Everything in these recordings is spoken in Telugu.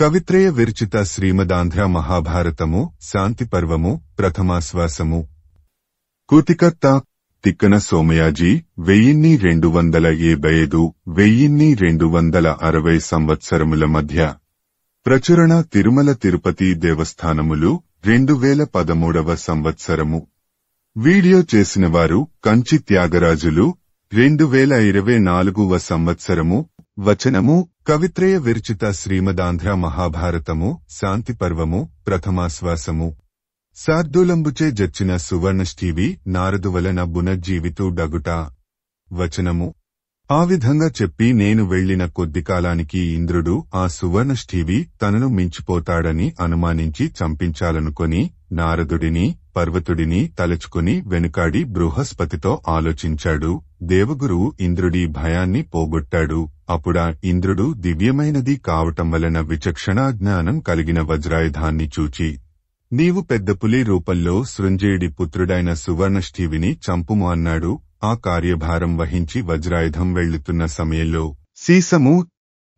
కవిత్రయ విరచిత శ్రీమదాంధ్ర మహాభారతము శాంతి పర్వము ప్రథమాశ్వాసము కూతికత్త తిక్కన సోమయాజీ వెయ్యిన్ని రెండు వందల ఏభై ఐదు వెయ్యిన్ని రెండు వందల అరవై సంవత్సరముల మధ్య ప్రచురణ తిరుమల తిరుపతి దేవస్థానములు రెండు వేల పదమూడవ సంవత్సరము వీడియో చేసినవారు కంచి త్యాగరాజులు రెండు వేల ఇరవై నాలుగవ సంవత్సరము వచనము కవిత్రయ విరచిత శ్రీమదాంధ్ర మహాభారతము శాంతి పర్వము ప్రథమాశ్వాసము శార్దూలంబుచే జచ్చిన సువర్ణష్ఠీవి వలన బునజ్జీవితూ డగుట వచనము ఆ విధంగా చెప్పి నేను వెళ్లిన కొద్ది కాలానికి ఇంద్రుడు ఆ సువర్ణష్ఠీవి తనను మించిపోతాడని అనుమానించి చంపించాలనుకొని నారదుడిని పర్వతుడిని తలుచుకుని వెనుకాడి బృహస్పతితో ఆలోచించాడు దేవగురు ఇంద్రుడి భయాన్ని పోగొట్టాడు అప్పుడా ఇంద్రుడు దివ్యమైనది కావటం వలన జ్ఞానం కలిగిన వజ్రాయుధాన్ని చూచి నీవు పెద్ద పులి రూపంలో శృంజేడి పుత్రుడైన సువర్ణష్ఠీవిని చంపుము అన్నాడు ఆ కార్యభారం వహించి వజ్రాయుధం వెళ్లుతున్న సమయంలో సీసము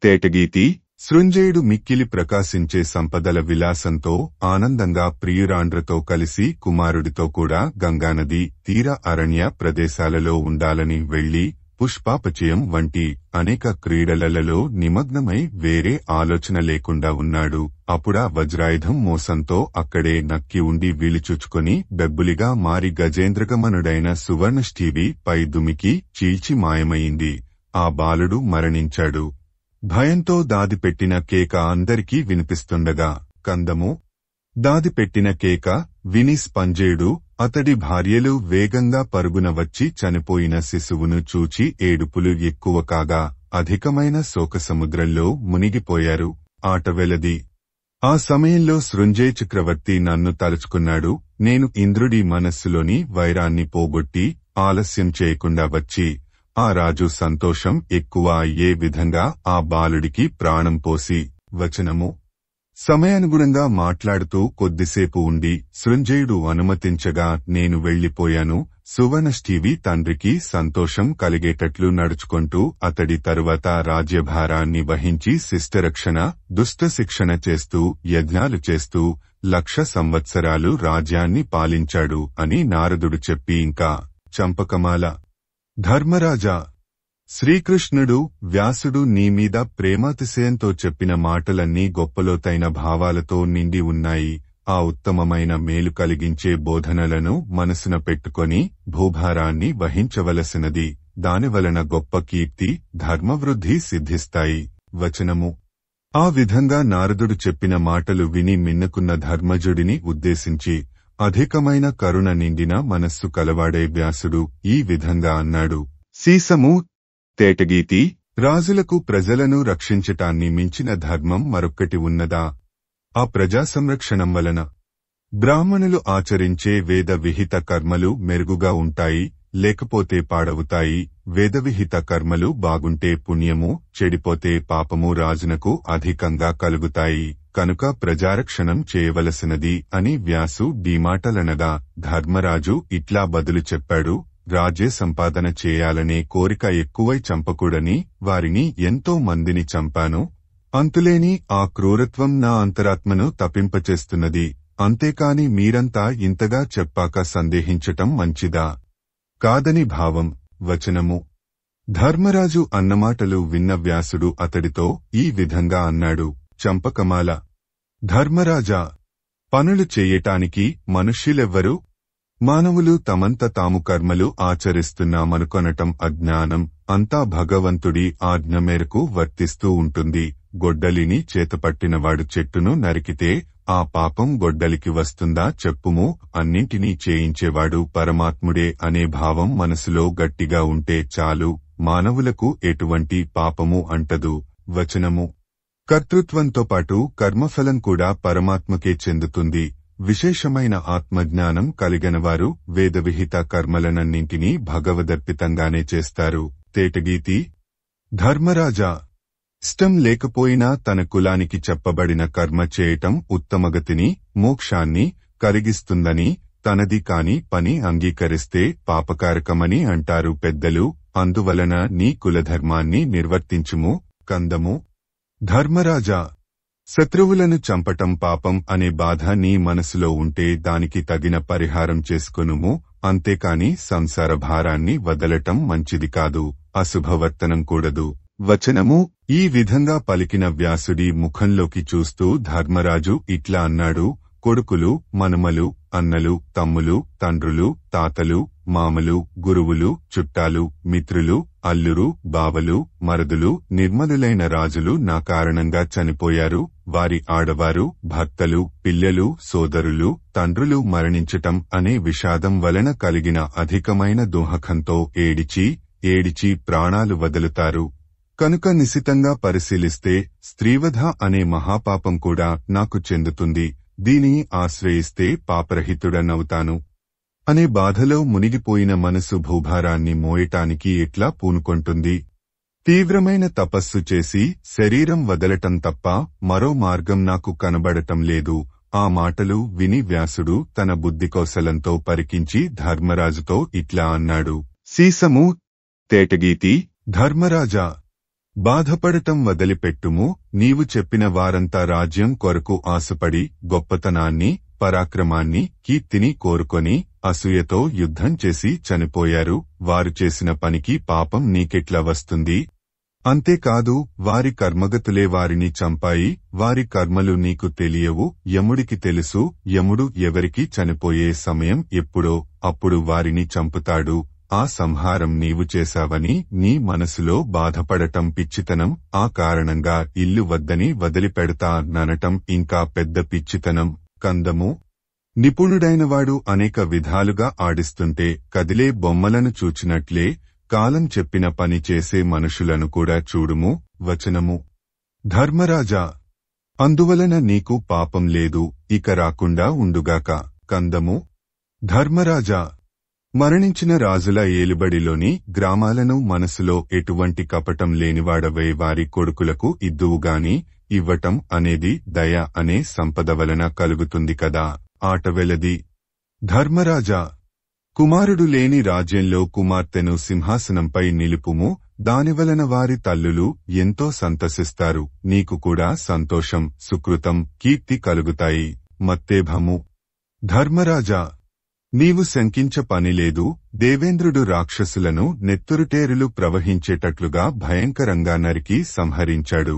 తేటగీతి సృంజయుడు మిక్కిలి ప్రకాశించే సంపదల విలాసంతో ఆనందంగా ప్రియురాండ్రతో కలిసి కుమారుడితో కూడా గంగానది తీర అరణ్య ప్రదేశాలలో ఉండాలని వెళ్లి పుష్పాపచయం వంటి అనేక క్రీడలలో నిమగ్నమై వేరే ఆలోచన లేకుండా ఉన్నాడు అప్పుడా వజ్రాయుధం మోసంతో అక్కడే నక్కి ఉండి వీలుచుచుకుని బెబ్బులిగా మారి గజేంద్రగమనుడైన సువర్ణష్ఠీవి పై దుమికి చీల్చి మాయమైంది ఆ బాలుడు మరణించాడు భయంతో దాదిపెట్టిన కేక అందరికీ వినిపిస్తుండగా కందము దాదిపెట్టిన కేక విని స్పంజేడు అతడి భార్యలు వేగంగా పరుగున వచ్చి చనిపోయిన శిశువును చూచి ఏడుపులు ఎక్కువ కాగా అధికమైన శోకసముద్రంలో మునిగిపోయారు ఆటవెలది ఆ సమయంలో సృంజయ్ చక్రవర్తి నన్ను తలుచుకున్నాడు నేను ఇంద్రుడి మనస్సులోని వైరాన్ని పోగొట్టి ఆలస్యం చేయకుండా వచ్చి ఆ రాజు సంతోషం ఎక్కువ అయ్యే విధంగా ఆ బాలుడికి ప్రాణం పోసి వచనము సమయానుగుణంగా మాట్లాడుతూ కొద్దిసేపు ఉండి సృంజయుడు అనుమతించగా నేను వెళ్లిపోయాను సువర్ణష్ఠీవి తండ్రికి సంతోషం కలిగేటట్లు నడుచుకుంటూ అతడి తరువాత రాజ్యభారాన్ని వహించి శిష్టరక్షణ దుష్టశిక్షణ చేస్తూ యజ్ఞాలు చేస్తూ లక్ష సంవత్సరాలు రాజ్యాన్ని పాలించాడు అని నారదుడు చెప్పి ఇంకా చంపకమాల ధర్మరాజా శ్రీకృష్ణుడు వ్యాసుడు నీమీద ప్రేమాతిశయంతో చెప్పిన మాటలన్నీ గొప్పలోతైన భావాలతో నిండి ఉన్నాయి ఆ ఉత్తమమైన మేలు కలిగించే బోధనలను మనసున పెట్టుకొని భూభారాన్ని వహించవలసినది దానివలన గొప్ప కీర్తి ధర్మవృద్ధి సిద్ధిస్తాయి వచనము ఆ విధంగా నారదుడు చెప్పిన మాటలు విని మిన్నకున్న ధర్మజుడిని ఉద్దేశించి అధికమైన కరుణ నిండిన మనస్సు కలవాడే వ్యాసుడు ఈ విధంగా అన్నాడు సీసము తేటగీతి రాజులకు ప్రజలను రక్షించటాన్ని మించిన ధర్మం మరొక్కటి ఉన్నదా ఆ ప్రజా సంరక్షణం వలన బ్రాహ్మణులు ఆచరించే వేద విహిత కర్మలు మెరుగుగా ఉంటాయి లేకపోతే పాడవుతాయి వేదవిహిత కర్మలు బాగుంటే పుణ్యము చెడిపోతే పాపము రాజునకు అధికంగా కలుగుతాయి కనుక ప్రజారక్షణం చేయవలసినది అని వ్యాసు డీమాటలనగా ధర్మరాజు ఇట్లా బదులు చెప్పాడు రాజ్య సంపాదన చేయాలనే కోరిక ఎక్కువై చంపకూడని వారిని ఎంతో మందిని చంపాను అంతులేని ఆ క్రూరత్వం నా అంతరాత్మను తప్పింపచేస్తున్నది అంతేకాని మీరంతా ఇంతగా చెప్పాక సందేహించటం మంచిదా కాదని భావం వచనము ధర్మరాజు అన్నమాటలు విన్న వ్యాసుడు అతడితో ఈ విధంగా అన్నాడు చంపకమాల ధర్మరాజా పనులు చేయటానికి మనుష్యులెవ్వరూ మానవులు తమంత తాము కర్మలు ఆచరిస్తున్నామనుకొనటం అజ్ఞానం అంతా భగవంతుడి ఆజ్ఞ మేరకు వర్తిస్తూ ఉంటుంది గొడ్డలిని చేతపట్టినవాడు చెట్టును నరికితే ఆ పాపం గొడ్డలికి వస్తుందా చెప్పుము అన్నింటినీ చేయించేవాడు పరమాత్ముడే అనే భావం మనసులో గట్టిగా ఉంటే చాలు మానవులకు ఎటువంటి పాపము అంటదు వచనము కర్తృత్వంతో పాటు కర్మఫలం కూడా పరమాత్మకే చెందుతుంది విశేషమైన ఆత్మజ్ఞానం కలిగినవారు వేదవిహిత కర్మలనన్నింటినీ భగవదర్పితంగానే చేస్తారు తేటగీతి ధర్మరాజా ఇష్టం లేకపోయినా తన కులానికి చెప్పబడిన కర్మ చేయటం ఉత్తమగతిని మోక్షాన్ని కరిగిస్తుందని తనది కాని పని అంగీకరిస్తే పాపకారకమని అంటారు పెద్దలు అందువలన నీ కులధర్మాన్ని నిర్వర్తించుము కందము ధర్మరాజా శత్రువులను చంపటం పాపం అనే బాధ నీ మనసులో ఉంటే దానికి తగిన పరిహారం చేసుకొనుము అంతేకాని సంసార భారాన్ని వదలటం మంచిది కాదు అశుభవర్తనం కూడదు వచనము ఈ విధంగా పలికిన వ్యాసుడి ముఖంలోకి చూస్తూ ధర్మరాజు ఇట్లా అన్నాడు కొడుకులు మనుమలు అన్నలు తమ్ములు తండ్రులు తాతలు మామలు గురువులు చుట్టాలు మిత్రులు అల్లురు బావలు మరదులు నిర్మలులైన రాజులు నా కారణంగా చనిపోయారు వారి ఆడవారు భర్తలు పిల్లలు సోదరులు తండ్రులు మరణించటం అనే విషాదం వలన కలిగిన అధికమైన దోహకంతో ఏడిచి ఏడిచి ప్రాణాలు వదులుతారు కనుక నిశితంగా పరిశీలిస్తే స్త్రీవధ అనే మహాపాపం కూడా నాకు చెందుతుంది దీనిని ఆశ్రయిస్తే పాపరహితుడనవుతాను అనే బాధలో మునిగిపోయిన మనసు భూభారాన్ని మోయటానికి ఎట్లా పూనుకొంటుంది తీవ్రమైన తపస్సు చేసి శరీరం వదలటం తప్ప మరో మార్గం నాకు కనబడటం లేదు ఆ మాటలు విని వ్యాసుడు తన బుద్ధికౌశలంతో పరికించి ధర్మరాజుతో ఇట్లా అన్నాడు సీసము తేటగీతి ధర్మరాజా బాధపడటం వదిలిపెట్టుము నీవు చెప్పిన వారంతా రాజ్యం కొరకు ఆశపడి గొప్పతనాన్ని పరాక్రమాన్ని కీర్తిని కోరుకొని అసూయతో యుద్ధం చేసి చనిపోయారు వారు చేసిన పనికి పాపం నీకెట్లా వస్తుంది అంతేకాదు వారి కర్మగతులే వారిని చంపాయి వారి కర్మలు నీకు తెలియవు యముడికి తెలుసు యముడు ఎవరికి చనిపోయే సమయం ఎప్పుడో అప్పుడు వారిని చంపుతాడు ఆ సంహారం నీవు చేశావని నీ మనసులో బాధపడటం పిచ్చితనం ఆ కారణంగా ఇల్లు వద్దని వదిలిపెడతా ననటం ఇంకా పెద్ద పిచ్చితనం కందము నిపుణుడైనవాడు అనేక విధాలుగా ఆడిస్తుంటే కదిలే బొమ్మలను చూచినట్లే కాలం చెప్పిన పని చేసే మనుషులను కూడా చూడుము వచనము ధర్మరాజా అందువలన నీకు పాపం లేదు ఇక రాకుండా ఉండుగాక కందము ధర్మరాజా మరణించిన రాజుల ఏలుబడిలోని గ్రామాలను మనసులో ఎటువంటి కపటం లేనివాడవై వారి కొడుకులకు ఇద్దువుగాని ఇవ్వటం అనేది దయ అనే సంపద వలన కలుగుతుంది కదా ఆటవెలది ధర్మరాజా కుమారుడు లేని రాజ్యంలో కుమార్తెను సింహాసనంపై నిలుపుము దానివలన వారి తల్లులు ఎంతో సంతసిస్తారు నీకు కూడా సంతోషం సుకృతం కీర్తి కలుగుతాయి మత్తేభము ధర్మరాజా నీవు శంకించ పనిలేదు దేవేంద్రుడు రాక్షసులను నెత్తురుటేరులు ప్రవహించేటట్లుగా భయంకరంగా నరికి సంహరించాడు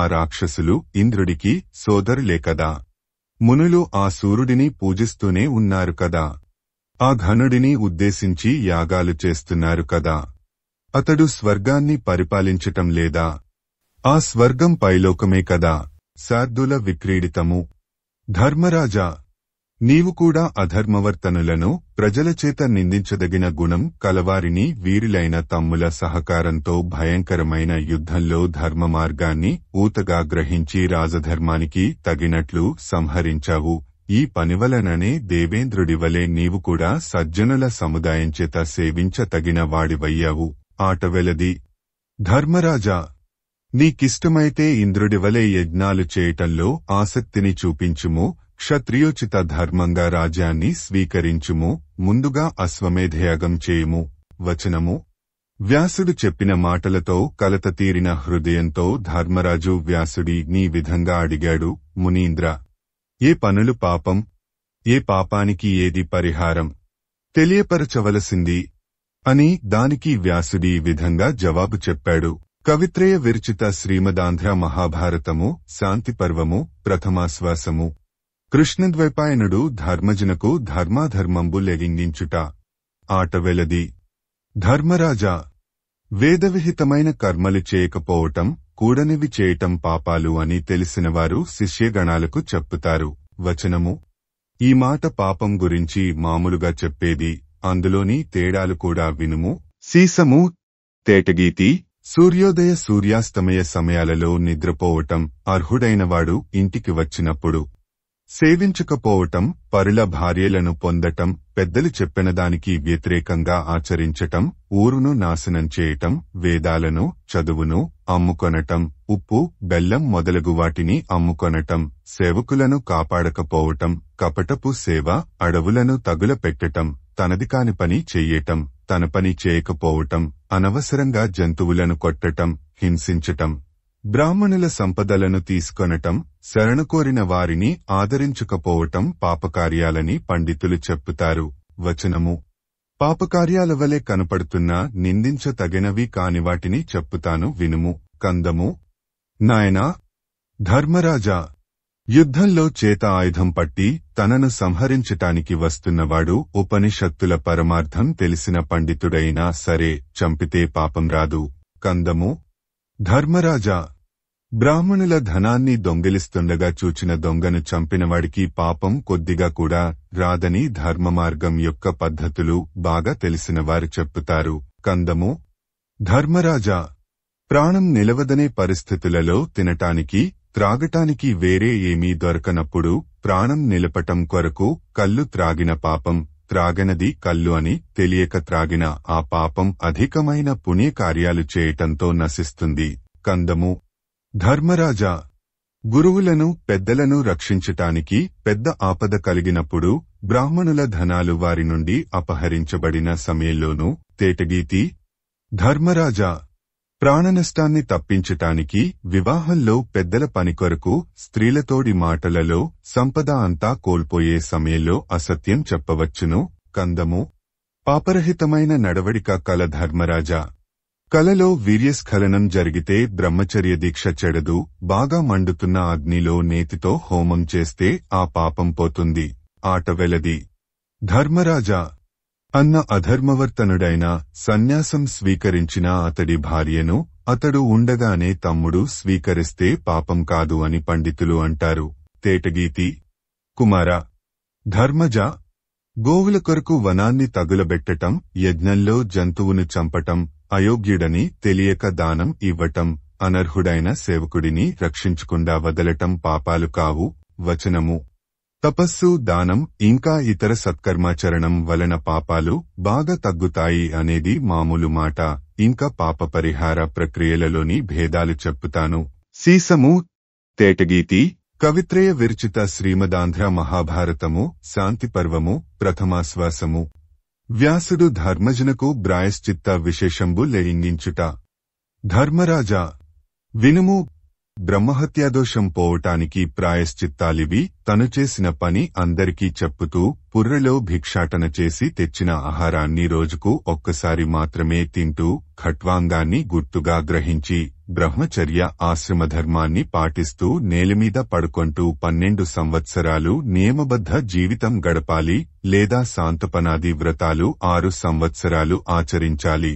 ఆ రాక్షసులు ఇంద్రుడికి సోదరులేకదా మునులు ఆ సూర్యుడిని పూజిస్తూనే ఉన్నారు కదా ఆ ఘనుడిని ఉద్దేశించి యాగాలు చేస్తున్నారు కదా అతడు స్వర్గాన్ని పరిపాలించటం లేదా ఆ స్వర్గం పైలోకమే కదా శార్దుల విక్రీడితము ధర్మరాజా నీవు కూడా అధర్మవర్తనులను ప్రజల చేత నిందించదగిన గుణం కలవారిని వీరిలైన తమ్ముల సహకారంతో భయంకరమైన యుద్ధంలో ధర్మ మార్గాన్ని ఊతగా గ్రహించి రాజధర్మానికి తగినట్లు సంహరించావు ఈ పనివలననే దేవేంద్రుడివలే నీవు కూడా సజ్జనుల సముదాయం చేత సేవించతగిన వాడివయ్యావు ఆటవెలది ధర్మరాజా నీకిష్టమైతే ఇంద్రుడివలే యజ్ఞాలు చేయటంలో ఆసక్తిని చూపించుము క్షత్రియోచిత ధర్మంగా రాజ్యాన్ని స్వీకరించుము ముందుగా అశ్వమేధయాగం చేయుము వచనము వ్యాసుడు చెప్పిన మాటలతో కలత తీరిన హృదయంతో ధర్మరాజు వ్యాసుడి నీ విధంగా అడిగాడు మునీంద్ర ఏ పనులు పాపం ఏ పాపానికి ఏది పరిహారం తెలియపరచవలసింది అని దానికి వ్యాసుడి విధంగా జవాబు చెప్పాడు కవిత్రయ విరచిత శ్రీమదాంధ్ర మహాభారతము శాంతిపర్వము ప్రథమాశ్వాసము కృష్ణద్వైపాయనుడు ధర్మజునకు ధర్మాధర్మంబు లెగింగించుట ఆటవెలది ధర్మరాజా వేదవిహితమైన కర్మలు చేయకపోవటం కూడనివి చేయటం పాపాలు అని తెలిసినవారు శిష్యగణాలకు చెప్పుతారు వచనము ఈ మాట పాపం గురించి మామూలుగా చెప్పేది అందులోని తేడాలు కూడా వినుము సీసము తేటగీతి సూర్యోదయ సూర్యాస్తమయ సమయాలలో నిద్రపోవటం అర్హుడైనవాడు ఇంటికి వచ్చినప్పుడు సేవించకపోవటం పరుల భార్యలను పొందటం పెద్దలు చెప్పినదానికి వ్యతిరేకంగా ఆచరించటం ఊరును నాశనం చేయటం వేదాలను చదువును అమ్ముకొనటం ఉప్పు బెల్లం మొదలగు వాటిని అమ్ముకొనటం సేవకులను కాపాడకపోవటం కపటపు సేవ అడవులను తగుల పెట్టటం తనది కాని పని చెయ్యటం తన పని చేయకపోవటం అనవసరంగా జంతువులను కొట్టటం హింసించటం బ్రాహ్మణుల సంపదలను తీసుకొనటం కోరిన వారిని ఆదరించుకపోవటం పాపకార్యాలని పండితులు చెప్పుతారు వచనము పాపకార్యాల వలె కనపడుతున్న నిందించతగినవి వాటిని చెప్పుతాను వినుము కందము నాయనా ధర్మరాజా యుద్ధంలో చేత ఆయుధం పట్టి తనను సంహరించటానికి వస్తున్నవాడు ఉపనిషత్తుల పరమార్థం తెలిసిన పండితుడైనా సరే చంపితే పాపం రాదు కందము ధర్మరాజా బ్రాహ్మణుల ధనాన్ని దొంగిలిస్తుండగా చూచిన దొంగను చంపినవాడికి పాపం కొద్దిగా కూడా రాదని ధర్మమార్గం యొక్క పద్ధతులు బాగా తెలిసినవారు చెప్పుతారు కందము ధర్మరాజా ప్రాణం నిలవదనే పరిస్థితులలో తినటానికి త్రాగటానికి వేరే ఏమీ దొరకనప్పుడు ప్రాణం నిలపటం కొరకు కళ్ళు త్రాగిన పాపం త్రాగనది కళ్ళు అని తెలియక త్రాగిన ఆ పాపం అధికమైన పుణ్యకార్యాలు చేయటంతో నశిస్తుంది కందము ధర్మరాజా గురువులను పెద్దలను రక్షించటానికి పెద్ద ఆపద కలిగినప్పుడు బ్రాహ్మణుల ధనాలు వారి నుండి అపహరించబడిన సమయంలోనూ తేటగీతి ధర్మరాజా ప్రాణనష్టాన్ని తప్పించటానికి వివాహంలో పెద్దల పని కొరకు స్త్రీలతోడి మాటలలో సంపద అంతా కోల్పోయే సమయంలో అసత్యం చెప్పవచ్చును కందము పాపరహితమైన నడవడిక కల ధర్మరాజా కలలో వీర్యస్ఖలనం జరిగితే బ్రహ్మచర్య దీక్ష చెడదు బాగా మండుతున్న అగ్నిలో నేతితో హోమం చేస్తే ఆ పాపం పోతుంది ఆట వెలది ధర్మరాజా అన్న అధర్మవర్తనుడైన సన్యాసం స్వీకరించిన అతడి భార్యను అతడు ఉండగానే తమ్ముడు స్వీకరిస్తే పాపం కాదు అని పండితులు అంటారు తేటగీతి కుమార ధర్మజ గోవుల కొరకు వనాన్ని తగులబెట్టటం యజ్ఞంలో జంతువును చంపటం అయోగ్యుడని తెలియక దానం ఇవ్వటం అనర్హుడైన సేవకుడిని రక్షించకుండా వదలటం పాపాలు కావు వచనము తపస్సు దానం ఇంకా ఇతర సత్కర్మాచరణం వలన పాపాలు బాగా తగ్గుతాయి అనేది మామూలు మాట ఇంకా పాప పరిహార ప్రక్రియలలోని భేదాలు చెప్పుతాను సీసము తేటగీతి కవిత్రయ విరచిత శ్రీమదాంధ్ర మహాభారతము శాంతి పర్వము ప్రథమాశ్వాసము వ్యాసుడు ధర్మజనకు బ్రాయశ్చిత్త విశేషంబు లయింగించుట ధర్మరాజా వినుము బ్రహ్మహత్యాదోషం పోవటానికి ప్రాయశ్చిత్తాలివి తను చేసిన పని అందరికీ చెప్పుతూ పుర్రెలో భిక్షాటన చేసి తెచ్చిన ఆహారాన్ని రోజుకు ఒక్కసారి మాత్రమే తింటూ ఖట్వాంగాన్ని గుర్తుగా గ్రహించి బ్రహ్మచర్య ఆశ్రమధర్మాన్ని పాటిస్తూ నేలమీద పడుకొంటూ పన్నెండు సంవత్సరాలు నియమబద్ధ జీవితం గడపాలి లేదా శాంతపనాది వ్రతాలు ఆరు సంవత్సరాలు ఆచరించాలి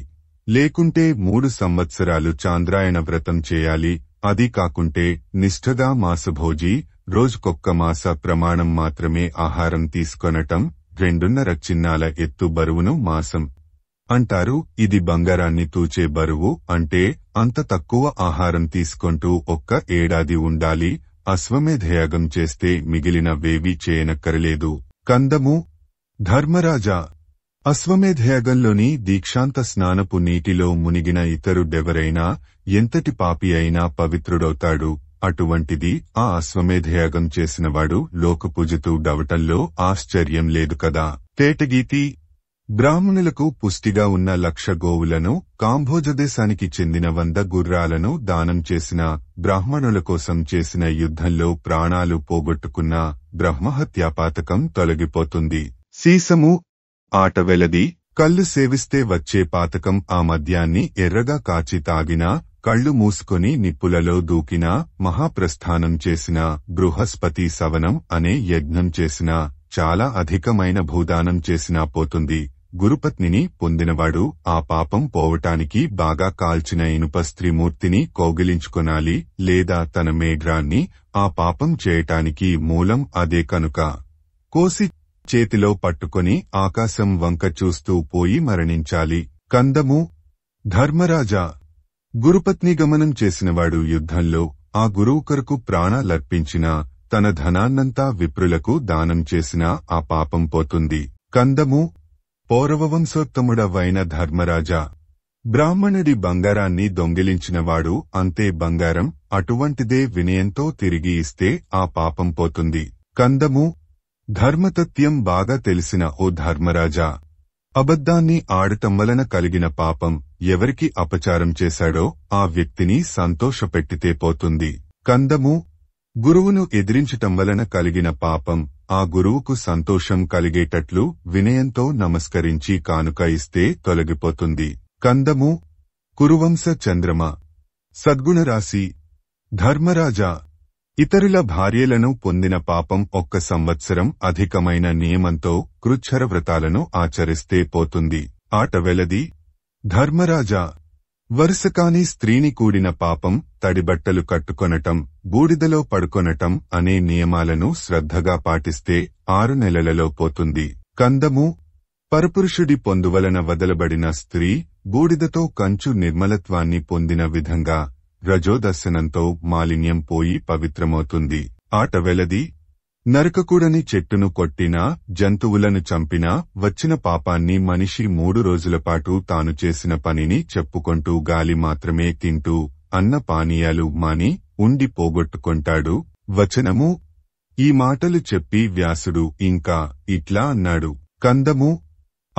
లేకుంటే మూడు సంవత్సరాలు చాంద్రాయణ వ్రతం చేయాలి అది కాకుంటే నిష్ఠదా మాసభోజీ రోజుకొక్క మాస ప్రమాణం మాత్రమే ఆహారం తీసుకొనటం రెండున్నర చిన్నాల ఎత్తు బరువును మాసం అంటారు ఇది బంగారాన్ని తూచే బరువు అంటే అంత తక్కువ ఆహారం తీసుకొంటూ ఒక్క ఏడాది ఉండాలి అశ్వమేధయాగం చేస్తే మిగిలిన వేవీ చేయనక్కరలేదు కందము ధర్మరాజా అశ్వమేధ్ దీక్షాంత స్నానపు నీటిలో మునిగిన ఇతరుడెవరైనా ఎంతటి పాపి అయినా పవిత్రుడవుతాడు అటువంటిది ఆ అశ్వమేధ చేసినవాడు లోకపూజతూ డవటంలో ఆశ్చర్యం లేదు కదా తేటగీతి బ్రాహ్మణులకు పుష్టిగా ఉన్న లక్ష గోవులను కాంభోజదేశానికి చెందిన వంద గుర్రాలను దానం చేసిన బ్రాహ్మణుల కోసం చేసిన యుద్ధంలో ప్రాణాలు పోగొట్టుకున్న బ్రహ్మహత్యాపాతకం తొలగిపోతుంది సీసము ఆట వెలది కళ్ళు సేవిస్తే వచ్చే పాతకం ఆ మద్యాన్ని ఎర్రగా కాచి తాగినా కళ్ళు మూసుకొని నిప్పులలో దూకినా మహాప్రస్థానం చేసిన బృహస్పతి సవనం అనే యజ్ఞం చేసిన చాలా అధికమైన భూదానం చేసినా పోతుంది గురుపత్నిని పొందినవాడు ఆ పాపం పోవటానికి బాగా కాల్చిన ఇనుప స్త్రీమూర్తిని కోగిలించుకొనాలి లేదా తన మేఘ్రాన్ని ఆ పాపం చేయటానికి మూలం అదే కనుక కోసి చేతిలో పట్టుకొని ఆకాశం వంక చూస్తూ పోయి మరణించాలి కందము ధర్మరాజా గురుపత్ని గమనం చేసినవాడు యుద్ధంలో ఆ గురువుకరకు ప్రాణాలర్పించినా తన ధనాన్నంతా విప్రులకు దానం చేసినా ఆ పాపం పోతుంది కందము పౌరవవంశోత్తముడవైన ధర్మరాజా బ్రాహ్మణుడి బంగారాన్ని దొంగిలించినవాడు అంతే బంగారం అటువంటిదే వినయంతో తిరిగి ఇస్తే ఆ పాపం పోతుంది కందము ధర్మతత్యం బాగా తెలిసిన ఓ ధర్మరాజా అబద్ధాన్ని ఆడటం వలన కలిగిన పాపం ఎవరికి అపచారం చేశాడో ఆ వ్యక్తిని సంతోషపెట్టితే పోతుంది కందము గురువును ఎదిరించటం వలన కలిగిన పాపం ఆ గురువుకు సంతోషం కలిగేటట్లు వినయంతో నమస్కరించి కానుక ఇస్తే తొలగిపోతుంది కందము కురువంశ చంద్రమ సద్గుణరాశి ధర్మరాజా ఇతరుల భార్యలను పొందిన పాపం ఒక్క సంవత్సరం అధికమైన నియమంతో కృచ్ఛర వ్రతాలను ఆచరిస్తే పోతుంది ఆట వెలది ధర్మరాజా వరుసకాని స్త్రీని కూడిన పాపం తడిబట్టలు కట్టుకొనటం బూడిదలో పడుకొనటం అనే నియమాలను శ్రద్ధగా పాటిస్తే ఆరు నెలలలో పోతుంది కందము పరపురుషుడి పొందువలన వదలబడిన స్త్రీ బూడిదతో కంచు నిర్మలత్వాన్ని పొందిన విధంగా రజోదర్శనంతో మాలిన్యం పోయి పవిత్రమవుతుంది ఆట వెలది నరకకూడని చెట్టును కొట్టినా జంతువులను చంపినా వచ్చిన పాపాన్ని మనిషి మూడు రోజులపాటు తాను చేసిన పనిని చెప్పుకొంటూ గాలి మాత్రమే తింటూ అన్న పానీయాలు మాని ఉండి పోగొట్టుకొంటాడు వచనము ఈ మాటలు చెప్పి వ్యాసుడు ఇంకా ఇట్లా అన్నాడు కందము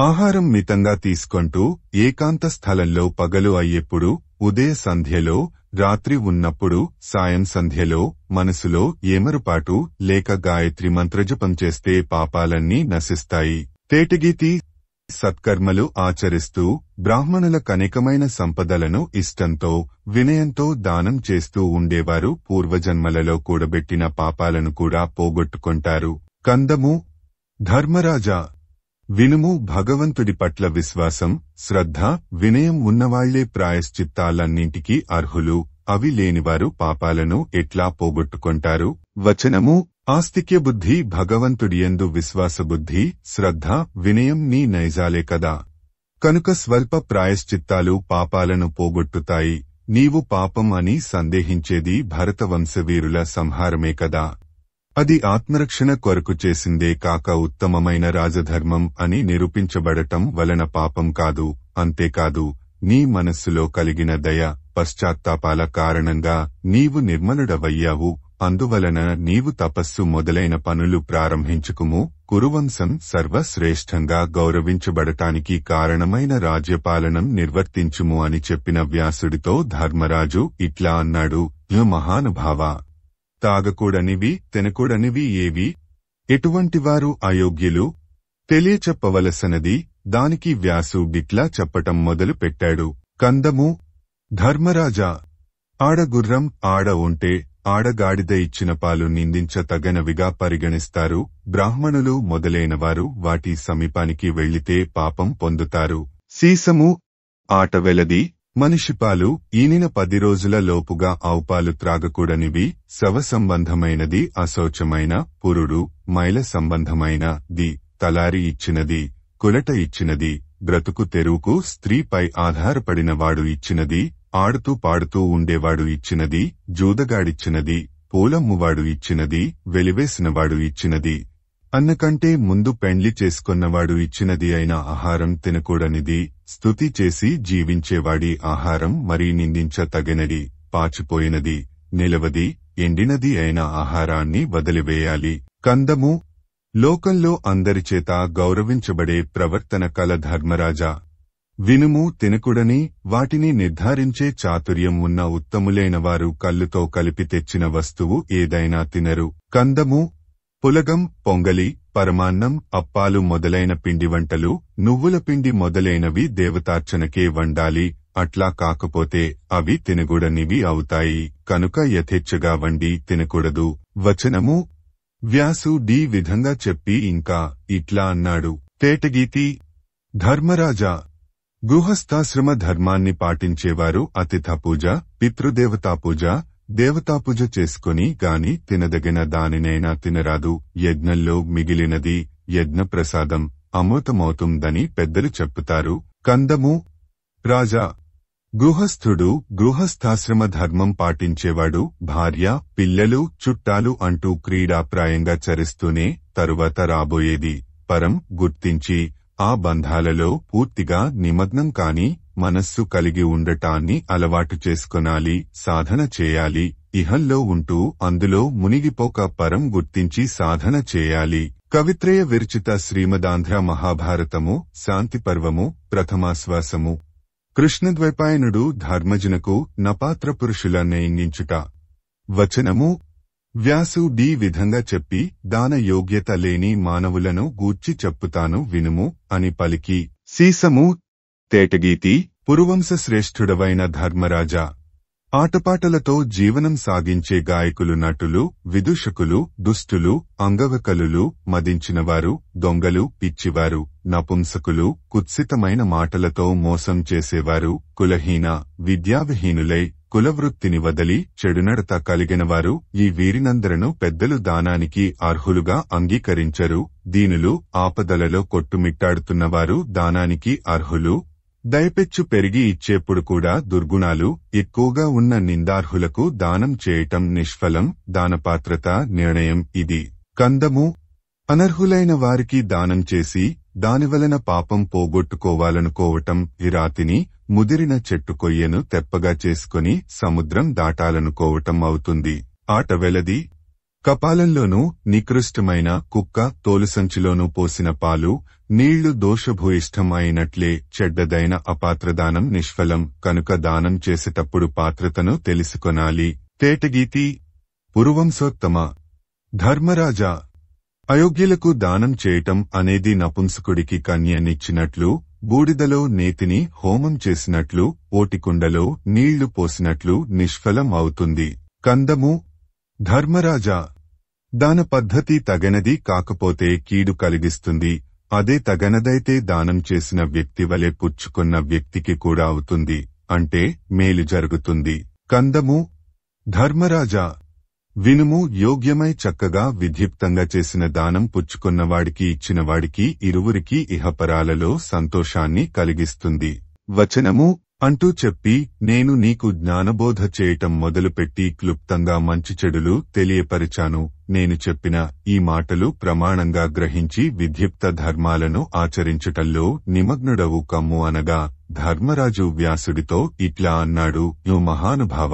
ఆహారం మితంగా తీసుకొంటూ ఏకాంత స్థలంలో పగలు అయ్యెప్పుడు ఉదయ సంధ్యలో రాత్రి ఉన్నప్పుడు సాయం సంధ్యలో మనసులో ఏమరుపాటు లేక గాయత్రి మంత్రజపం చేస్తే పాపాలన్నీ నశిస్తాయి తేటగీతి సత్కర్మలు ఆచరిస్తూ బ్రాహ్మణుల కనికమైన సంపదలను ఇష్టంతో వినయంతో దానం చేస్తూ ఉండేవారు పూర్వజన్మలలో కూడబెట్టిన పాపాలను కూడా పోగొట్టుకుంటారు కందము ధర్మరాజా వినుము భగవంతుడి పట్ల విశ్వాసం శ్రద్ధ వినయం ఉన్నవాళ్లే ప్రాయశ్చిత్తాలన్నింటికీ అర్హులు అవి లేనివారు పాపాలను ఎట్లా పోగొట్టుకుంటారు వచనము ఆస్తిక్య బుద్ధి భగవంతుడియందు విశ్వాసబుద్ధి శ్రద్ధ వినయం నీ నైజాలే కదా కనుక స్వల్ప ప్రాయశ్చిత్తాలు పాపాలను పోగొట్టుతాయి నీవు పాపం అని సందేహించేది భరతవంశవీరుల సంహారమే కదా అది ఆత్మరక్షణ కొరకు చేసిందే కాక ఉత్తమమైన రాజధర్మం అని నిరూపించబడటం వలన పాపం కాదు అంతేకాదు నీ మనస్సులో కలిగిన దయ పశ్చాత్తాపాల కారణంగా నీవు నిర్మలుడవయ్యావు అందువలన నీవు తపస్సు మొదలైన పనులు ప్రారంభించుకుము కురువంశం సర్వశ్రేష్టంగా గౌరవించబడటానికి కారణమైన రాజ్యపాలనం నిర్వర్తించుము అని చెప్పిన వ్యాసుడితో ధర్మరాజు ఇట్లా అన్నాడు మహానుభావ తాగకూడనివి తినకూడనివి ఏవి ఎటువంటివారు అయోగ్యులు తెలియచెప్పవలసనది దానికి వ్యాసు గిట్లా చెప్పటం మొదలు పెట్టాడు కందము ధర్మరాజా ఆడగుర్రం ఆడ ఉంటే ఆడగాడిద ఇచ్చిన పాలు నిందించ తగనవిగా పరిగణిస్తారు బ్రాహ్మణులు మొదలైనవారు వాటి సమీపానికి వెళ్లితే పాపం పొందుతారు సీసము ఆటవెలది మనిషిపాలు ఈనిన పది రోజుల లోపుగా ఆవుపాలు త్రాగకూడనివి శవ సంబంధమైనది అశౌచమైన పురుడు మైల సంబంధమైన ది తలారి ఇచ్చినది కులట ఇచ్చినది బ్రతుకు తెరువుకు స్త్రీపై ఆధారపడినవాడు ఇచ్చినది ఆడుతూ పాడుతూ ఉండేవాడు ఇచ్చినది జూదగాడిచ్చినది పూలమ్మువాడు ఇచ్చినది వెలివేసినవాడు ఇచ్చినది అన్నకంటే ముందు పెండ్లి చేసుకొన్నవాడు ఇచ్చినది అయిన ఆహారం తినకూడనిది స్థుతి చేసి జీవించేవాడి ఆహారం మరి నిందించ తగినది పాచిపోయినది నిలవది ఎండినది అయిన ఆహారాన్ని వదిలివేయాలి కందము లోకంలో అందరిచేత గౌరవించబడే ప్రవర్తన కల ధర్మరాజా వినుము తినకుడని వాటిని నిర్ధారించే చాతుర్యం ఉన్న ఉత్తములైన వారు కళ్ళుతో కలిపి తెచ్చిన వస్తువు ఏదైనా తినరు కందము పులగం పొంగలి పరమాన్నం అప్పాలు మొదలైన పిండి వంటలు నువ్వుల పిండి మొదలైనవి దేవతార్చనకే వండాలి అట్లా కాకపోతే అవి తినగూడనివి అవుతాయి కనుక యథేచ్ఛగా వండి తినకూడదు వచనము వ్యాసు డీ విధంగా చెప్పి ఇంకా ఇట్లా అన్నాడు తేటగీతి ధర్మరాజా గృహస్థాశ్రమ ధర్మాన్ని పాటించేవారు అతిథ పూజ పితృదేవతా పూజ దేవతాపూజ చేసుకుని గాని తినదగిన దానినైనా తినరాదు యజ్ఞంలో మిగిలినది యజ్ఞప్రసాదం అమృతమవుతుందని పెద్దలు చెప్పుతారు కందము రాజా గృహస్థుడు గృహస్థాశ్రమ ధర్మం పాటించేవాడు భార్య పిల్లలు చుట్టాలు అంటూ క్రీడాప్రాయంగా చరిస్తూనే తరువాత రాబోయేది పరం గుర్తించి ఆ బంధాలలో పూర్తిగా నిమగ్నం కాని మనస్సు కలిగి ఉండటాన్ని అలవాటు చేసుకొనాలి సాధన చేయాలి ఇహల్లో ఉంటూ అందులో మునిగిపోక పరం గుర్తించి సాధన చేయాలి కవిత్రయ విరచిత శ్రీమదాంధ్ర మహాభారతము శాంతిపర్వము ప్రథమాశ్వాసము కృష్ణద్వైపాయనుడు ధర్మజునకు నపాత్ర పురుషుల నయింగించుట వచనము వ్యాసు డీ విధంగా చెప్పి దాన యోగ్యత లేని మానవులను గూర్చి చెప్పుతాను వినుము అని పలికి సీసము తేటగీతి శ్రేష్ఠుడవైన ధర్మరాజా ఆటపాటలతో జీవనం సాగించే గాయకులు నటులు విదూషకులు దుష్టులు అంగవకలులు మదించినవారు దొంగలు పిచ్చివారు నపుంసకులు కుత్సితమైన మాటలతో మోసం చేసేవారు కులహీన విద్యావిహీనులై కులవృత్తిని వదలి చెడునడత కలిగినవారు ఈ వీరినందరను పెద్దలు దానానికి అర్హులుగా అంగీకరించరు దీనులు ఆపదలలో కొట్టుమిట్టాడుతున్నవారు దానానికి అర్హులు దయపెచ్చు పెరిగి ఇచ్చేప్పుడు కూడా దుర్గుణాలు ఎక్కువగా ఉన్న నిందార్హులకు దానం చేయటం నిష్ఫలం దానపాత్రత నిర్ణయం ఇది కందము అనర్హులైన వారికి దానం చేసి దానివలన పాపం పోగొట్టుకోవాలనుకోవటం ఇరాతిని ముదిరిన చెట్టు కొయ్యను తెప్పగా చేసుకుని సముద్రం దాటాలనుకోవటం అవుతుంది ఆట వెలది కపాలంలోనూ నికృష్టమైన కుక్క తోలుసంచిలోనూ పోసిన పాలు నీళ్లు దోషభూయిష్టం అయినట్లే చెడ్డదైన అపాత్రదానం నిష్ఫలం కనుక దానం చేసేటప్పుడు పాత్రతను తెలుసుకొనాలి తేటగీతి పురువంశోత్తమ ధర్మరాజా అయోగ్యులకు దానం చేయటం అనేది నపుంసకుడికి కన్యనిచ్చినట్లు బూడిదలో నేతిని హోమం చేసినట్లు ఓటికుండలో నీళ్లు పోసినట్లు నిష్ఫలం అవుతుంది కందము ధర్మరాజా దాన పద్ధతి తగనది కాకపోతే కీడు కలిగిస్తుంది అదే తగనదైతే దానం చేసిన వ్యక్తి వలె పుచ్చుకున్న వ్యక్తికి కూడా అవుతుంది అంటే మేలు జరుగుతుంది కందము ధర్మరాజా వినుము యోగ్యమై చక్కగా విధిప్తంగా చేసిన దానం పుచ్చుకున్నవాడికి ఇచ్చినవాడికి ఇరువురికి ఇహపరాలలో సంతోషాన్ని కలిగిస్తుంది వచనము అంటూ చెప్పి నేను నీకు జ్ఞానబోధ చేయటం మొదలుపెట్టి క్లుప్తంగా మంచి చెడులు తెలియపరిచాను నేను చెప్పిన ఈ మాటలు ప్రమాణంగా గ్రహించి విధిప్త ధర్మాలను ఆచరించటంలో నిమగ్నుడవు కమ్ము అనగా ధర్మరాజు వ్యాసుడితో ఇట్లా అన్నాడు యు మహానుభావ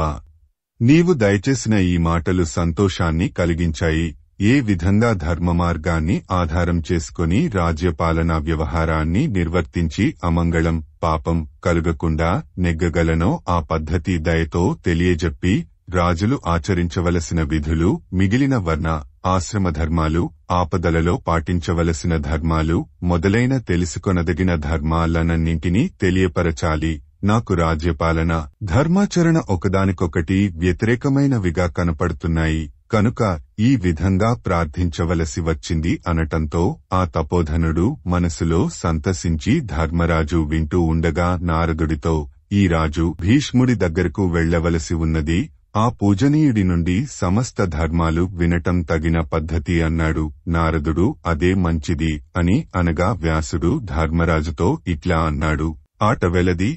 నీవు దయచేసిన ఈ మాటలు సంతోషాన్ని కలిగించాయి ఏ విధంగా ధర్మ మార్గాన్ని ఆధారం చేసుకుని రాజ్యపాలనా వ్యవహారాన్ని నిర్వర్తించి అమంగళం పాపం కలుగకుండా నెగ్గగలనో ఆ పద్ధతి దయతో తెలియజెప్పి రాజులు ఆచరించవలసిన విధులు మిగిలిన వర్ణ ఆశ్రమ ధర్మాలు ఆపదలలో పాటించవలసిన ధర్మాలు మొదలైన తెలుసుకొనదగిన ధర్మాలనన్నింటినీ తెలియపరచాలి నాకు రాజ్యపాలన ధర్మాచరణ ఒకదానికొకటి వ్యతిరేకమైనవిగా కనపడుతున్నాయి కనుక ఈ విధంగా ప్రార్థించవలసి వచ్చింది అనటంతో ఆ తపోధనుడు మనసులో సంతసించి ధర్మరాజు వింటూ ఉండగా నారదుడితో ఈ రాజు భీష్ముడి దగ్గరకు వెళ్లవలసి ఉన్నది ఆ పూజనీయుడి నుండి సమస్త ధర్మాలు వినటం తగిన పద్ధతి అన్నాడు నారదుడు అదే మంచిది అని అనగా వ్యాసుడు ధర్మరాజుతో ఇట్లా అన్నాడు ఆట వెలది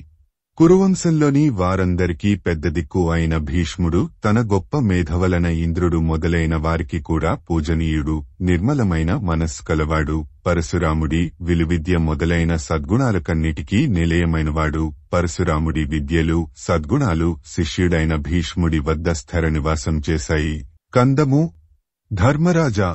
కురువంశంలోని వారందరికీ పెద్ద దిక్కు అయిన భీష్ముడు తన గొప్ప మేధవలన ఇంద్రుడు మొదలైన వారికి కూడా పూజనీయుడు నిర్మలమైన మనస్సు కలవాడు పరశురాముడి విలువిద్య మొదలైన సద్గుణాలకన్నిటికీ నిలయమైనవాడు పరశురాముడి విద్యలు సద్గుణాలు శిష్యుడైన భీష్ముడి వద్ద స్థర నివాసం చేశాయి కందము ధర్మరాజా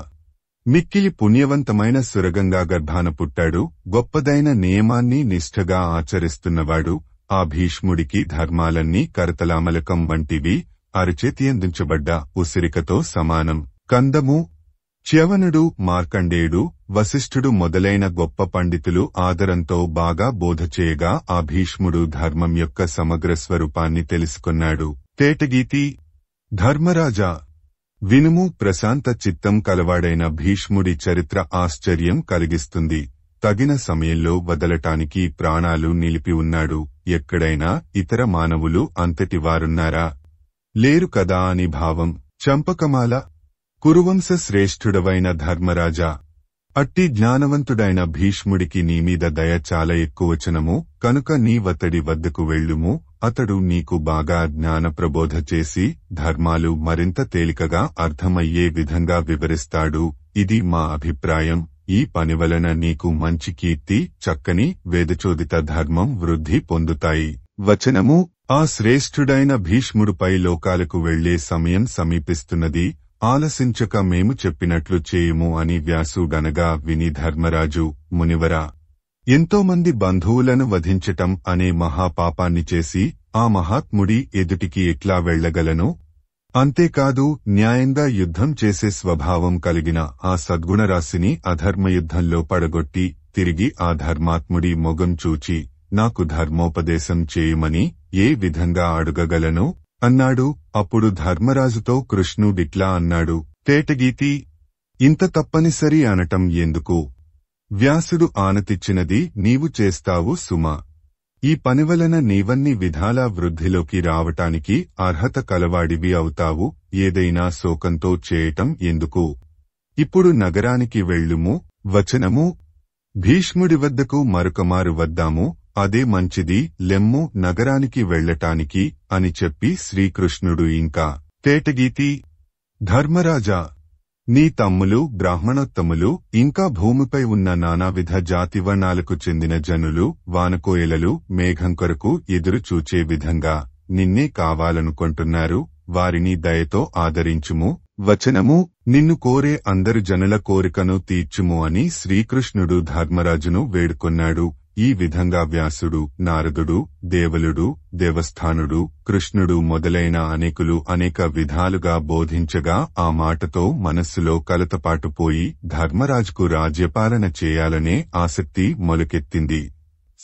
మిక్కిలి పుణ్యవంతమైన సురగంగా గర్భాన పుట్టాడు గొప్పదైన నియమాన్ని నిష్ఠగా ఆచరిస్తున్నవాడు ఆ భీష్ముడికి ధర్మాలన్నీ కరతలామలకం వంటివి అరచేతియందించబడ్డ ఉసిరికతో సమానం కందము చ్యవనుడు మార్కండేయుడు వశిష్ఠుడు మొదలైన గొప్ప పండితులు ఆదరంతో బాగా బోధ చేయగా ఆ భీష్ముడు ధర్మం యొక్క సమగ్ర స్వరూపాన్ని తెలుసుకున్నాడు తేటగీతి ధర్మరాజా వినుము ప్రశాంత చిత్తం కలవాడైన భీష్ముడి చరిత్ర ఆశ్చర్యం కలిగిస్తుంది తగిన సమయంలో వదలటానికి ప్రాణాలు నిలిపి ఉన్నాడు ఎక్కడైనా ఇతర మానవులు అంతటి వారున్నారా లేరు కదా అని భావం చంపకమాల కురువంశ శ్రేష్ఠుడవైన ధర్మరాజా అట్టి జ్ఞానవంతుడైన భీష్ముడికి నీమీద దయ చాలా ఎక్కువచనము కనుక నీవతడి వద్దకు వెళ్ళుము అతడు నీకు బాగా జ్ఞాన ప్రబోధ చేసి ధర్మాలు మరింత తేలికగా అర్థమయ్యే విధంగా వివరిస్తాడు ఇది మా అభిప్రాయం ఈ పని వలన నీకు మంచి కీర్తి చక్కని వేదచోదిత ధర్మం వృద్ధి పొందుతాయి వచనము ఆ శ్రేష్ఠుడైన భీష్ముడుపై లోకాలకు వెళ్లే సమయం సమీపిస్తున్నది ఆలసించక మేము చెప్పినట్లు చేయుము అని వ్యాసుడనగా విని ధర్మరాజు మునివరా ఎంతోమంది బంధువులను వధించటం అనే మహాపాపాన్ని చేసి ఆ మహాత్ముడి ఎదుటికి ఎట్లా వెళ్లగలను అంతేకాదు న్యాయంగా యుద్ధం చేసే స్వభావం కలిగిన ఆ సద్గుణరాశిని అధర్మయుద్ధంలో పడగొట్టి తిరిగి ఆ ధర్మాత్ముడి మొగం చూచి నాకు ధర్మోపదేశం చేయుమని ఏ విధంగా అడుగగలను అన్నాడు అప్పుడు ధర్మరాజుతో కృష్ణుడిట్లా అన్నాడు తేటగీతి ఇంత తప్పనిసరి అనటం ఎందుకు వ్యాసుడు ఆనతిచ్చినది నీవు చేస్తావు సుమా ఈ పనివలన నీవన్ని విధాల వృద్ధిలోకి రావటానికి అర్హత కలవాడివి అవుతావు ఏదైనా శోకంతో చేయటం ఎందుకు ఇప్పుడు నగరానికి వెళ్ళుము వచనము భీష్ముడి వద్దకు మరొకమారు వద్దాము అదే మంచిది లెమ్ము నగరానికి వెళ్లటానికి అని చెప్పి శ్రీకృష్ణుడు ఇంకా తేటగీతి ధర్మరాజా నీ తమ్ములు బ్రాహ్మణోత్తములు ఇంకా భూమిపై ఉన్న నానావిధ జాతివర్ణాలకు చెందిన జనులు వానకోయలలు మేఘం కొరకు ఎదురు చూచే విధంగా నిన్నే కావాలనుకుంటున్నారు వారిని దయతో ఆదరించుము వచనము నిన్ను కోరే అందరు జనుల కోరికను తీర్చుము అని శ్రీకృష్ణుడు ధర్మరాజును వేడుకొన్నాడు ఈ విధంగా వ్యాసుడు నారదుడు దేవలుడు దేవస్థానుడు కృష్ణుడు మొదలైన అనేకులు అనేక విధాలుగా బోధించగా ఆ మాటతో మనస్సులో కలతపాటుపోయి ధర్మరాజుకు రాజ్యపాలన చేయాలనే ఆసక్తి మొలకెత్తింది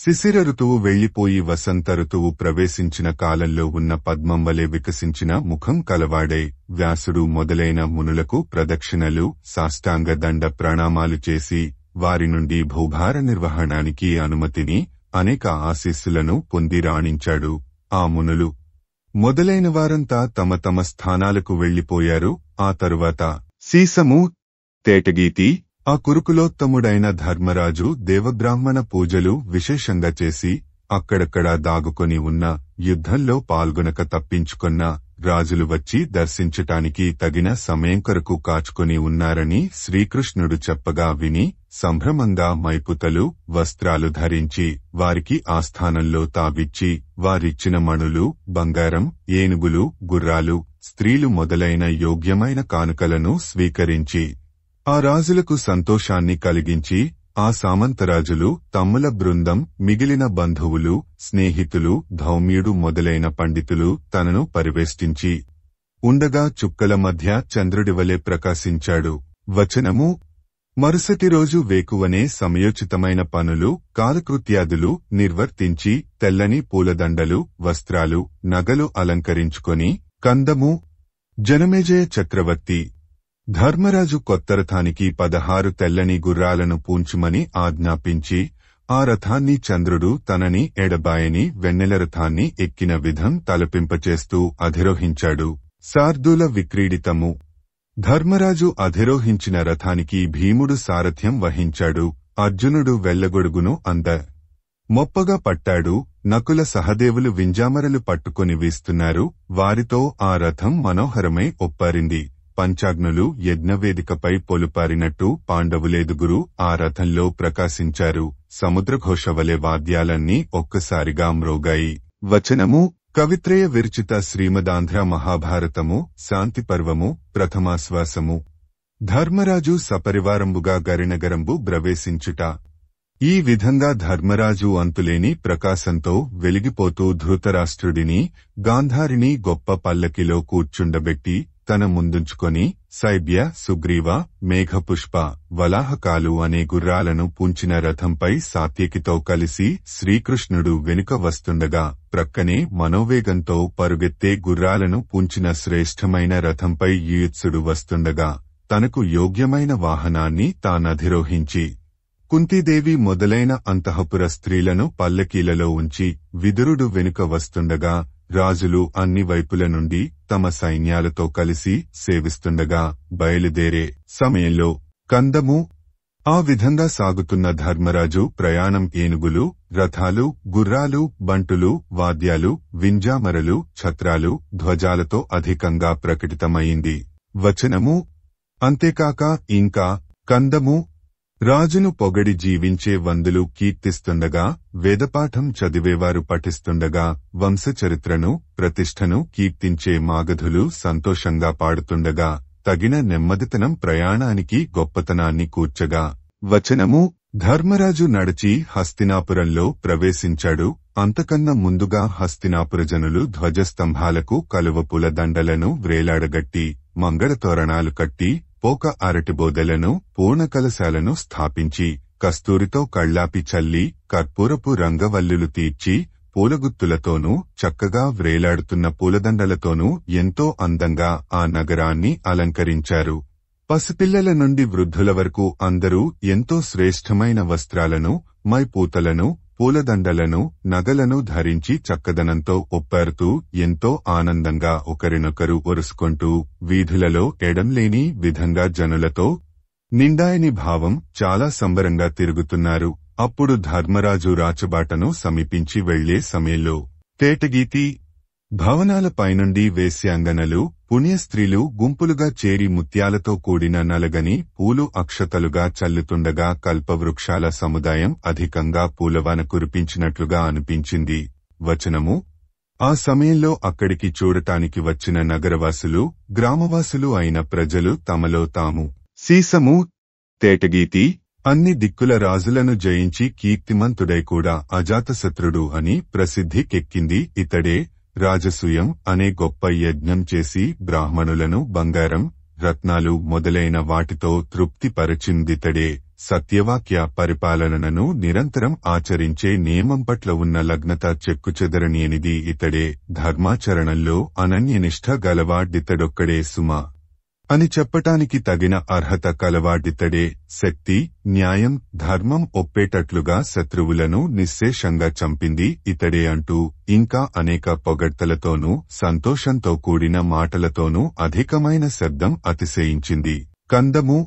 శిశిర ఋతువు వెళ్లిపోయి వసంత ఋతువు ప్రవేశించిన కాలంలో ఉన్న పద్మం వలె వికసించిన ముఖం కలవాడై వ్యాసుడు మొదలైన మునులకు ప్రదక్షిణలు సాష్టాంగ దండ ప్రణామాలు చేసి వారి నుండి భూభార నిర్వహణానికి అనుమతిని అనేక ఆశీస్సులను పొంది రాణించాడు ఆ మునులు మొదలైన వారంతా తమ తమ స్థానాలకు వెళ్లిపోయారు ఆ తరువాత సీసము తేటగీతి ఆ కురుకులోత్తముడైన ధర్మరాజు దేవబ్రాహ్మణ పూజలు విశేషంగా చేసి అక్కడక్కడా దాగుకొని ఉన్న యుద్ధంలో పాల్గొనక తప్పించుకున్న రాజులు వచ్చి దర్శించటానికి తగిన సమయం కొరకు కాచుకొని ఉన్నారని శ్రీకృష్ణుడు చెప్పగా విని సంభ్రమంగా మైపుతలు వస్త్రాలు ధరించి వారికి ఆస్థానంలో తావిచ్చి వారిచ్చిన మణులు బంగారం ఏనుగులు గుర్రాలు స్త్రీలు మొదలైన యోగ్యమైన కానుకలను స్వీకరించి ఆ రాజులకు సంతోషాన్ని కలిగించి ఆ సామంతరాజులు తమ్ముల బృందం మిగిలిన బంధువులు స్నేహితులు ధౌమ్యుడు మొదలైన పండితులు తనను పరివేష్టించి ఉండగా చుక్కల మధ్య చంద్రుడివలే ప్రకాశించాడు వచనము మరుసటి రోజు వేకువనే సమయోచితమైన పనులు కాలకృత్యాదులు నిర్వర్తించి తెల్లని పూలదండలు వస్త్రాలు నగలు అలంకరించుకొని కందము జనమేజయ చక్రవర్తి ధర్మరాజు కొత్త రథానికి పదహారు తెల్లని గుర్రాలను పూంచుమని ఆజ్ఞాపించి ఆ రథాన్ని చంద్రుడు తనని ఎడబాయని వెన్నెల రథాన్ని ఎక్కిన విధం తలపింపచేస్తూ అధిరోహించాడు శార్దూల విక్రీడితము ధర్మరాజు అధిరోహించిన రథానికి భీముడు సారథ్యం వహించాడు అర్జునుడు వెళ్లగొడుగును అంద మొప్పగా పట్టాడు నకుల సహదేవులు వింజామరలు పట్టుకుని వీస్తున్నారు వారితో ఆ రథం మనోహరమై ఒప్పారింది పంచాగ్నులు యజ్ఞవేదికపై పొలుపారినట్టు పాండవులేదుగురు ఆ రథంలో ప్రకాశించారు సముద్రఘోషవలే వాద్యాలన్నీ ఒక్కసారిగా మ్రోగాయి వచనము కవిత్రయ విరచిత శ్రీమదాంధ్ర మహాభారతము శాంతిపర్వము ప్రథమాశ్వాసము ధర్మరాజు సపరివారంబుగా గరినగరంబు ప్రవేశించుట ఈ విధంగా ధర్మరాజు అంతులేని ప్రకాశంతో వెలిగిపోతూ ధృతరాష్ట్రుడిని గాంధారిని గొప్ప పల్లకిలో కూర్చుండబెట్టి తన ముందుంచుకొని సైబ్య సుగ్రీవ మేఘపుష్ప వలాహకాలు అనే గుర్రాలను పుంచిన రథంపై సాత్యకితో కలిసి శ్రీకృష్ణుడు వెనుక వస్తుండగా ప్రక్కనే మనోవేగంతో పరుగెత్తే గుర్రాలను పుంచిన శ్రేష్టమైన రథంపై యూత్సుడు వస్తుండగా తనకు యోగ్యమైన వాహనాన్ని తానధిరోహించి కుంతీదేవి మొదలైన అంతఃపుర స్త్రీలను పల్లకీలలో ఉంచి విదురుడు వెనుక వస్తుండగా రాజులు అన్ని వైపుల నుండి తమ సైన్యాలతో కలిసి సేవిస్తుండగా బయలుదేరే సమయంలో కందము ఆ విధంగా సాగుతున్న ధర్మరాజు ప్రయాణం ఏనుగులు రథాలు గుర్రాలు బంటులు వాద్యాలు వింజామరలు ఛత్రాలు ధ్వజాలతో అధికంగా ప్రకటితమైంది వచనము అంతేకాక ఇంకా కందము రాజును పొగడి జీవించే వందులు కీర్తిస్తుండగా వేదపాఠం చదివేవారు పఠిస్తుండగా వంశచరిత్రను ప్రతిష్టను కీర్తించే మాగధులు సంతోషంగా పాడుతుండగా తగిన నెమ్మదితనం ప్రయాణానికి గొప్పతనాన్ని కూర్చగా వచనము ధర్మరాజు నడిచి హస్తినాపురంలో ప్రవేశించాడు అంతకన్నా ముందుగా హస్తినాపురజనులు ధ్వజస్తంభాలకు కలువపుల దండలను వ్రేలాడగట్టి మంగళతోరణాలు కట్టి పోక అరటిబోదలను పూర్ణకలశాలను స్థాపించి కస్తూరితో కళ్లాపి చల్లి కర్పూరపు రంగవల్లులు తీర్చి పూలగుత్తులతోనూ చక్కగా వ్రేలాడుతున్న పూలదండలతోనూ ఎంతో అందంగా ఆ నగరాన్ని అలంకరించారు పసిపిల్లల నుండి వృద్ధుల వరకు అందరూ ఎంతో శ్రేష్టమైన వస్త్రాలను మైపూతలను పూలదండలను నగలను ధరించి చక్కదనంతో ఒప్పారుతూ ఎంతో ఆనందంగా ఒకరినొకరు ఒరుసుకుంటూ వీధులలో ఎడంలేని విధంగా జనులతో నిండాయని భావం చాలా సంబరంగా తిరుగుతున్నారు అప్పుడు ధర్మరాజు రాచబాటను సమీపించి వెళ్లే సమయంలో తేటగీతి భవనాల పైనుండి వేశ్యాంగనలు పుణ్యస్త్రీలు గుంపులుగా చేరి ముత్యాలతో కూడిన నలగని పూలు అక్షతలుగా చల్లుతుండగా కల్పవృక్షాల సముదాయం అధికంగా పూలవన కురిపించినట్లుగా అనిపించింది వచనము ఆ సమయంలో అక్కడికి చూడటానికి వచ్చిన నగరవాసులు గ్రామవాసులు అయిన ప్రజలు తమలో తాము సీసము తేటగీతి అన్ని దిక్కుల రాజులను జయించి కీర్తిమంతుడై కూడా అజాతశత్రుడు అని ప్రసిద్ధికెక్కింది ఇతడే రాజసూయం అనే గొప్ప యజ్ఞం చేసి బ్రాహ్మణులను బంగారం రత్నాలు మొదలైన వాటితో తృప్తిపరచిందితడే సత్యవాక్య పరిపాలనను నిరంతరం ఆచరించే నియమం పట్ల ఉన్న లగ్నత చెక్కుచెదరనియనిది ఇతడే ధర్మాచరణంలో అనన్యనిష్ట గలవాడితడొక్కడే సుమ అని చెప్పటానికి తగిన అర్హత కలవాడితడే శక్తి న్యాయం ధర్మం ఒప్పేటట్లుగా శత్రువులను నిశ్శేషంగా చంపింది ఇతడే అంటూ ఇంకా అనేక పొగడ్తలతోనూ సంతోషంతో కూడిన మాటలతోనూ అధికమైన శబ్దం అతిశయించింది కందము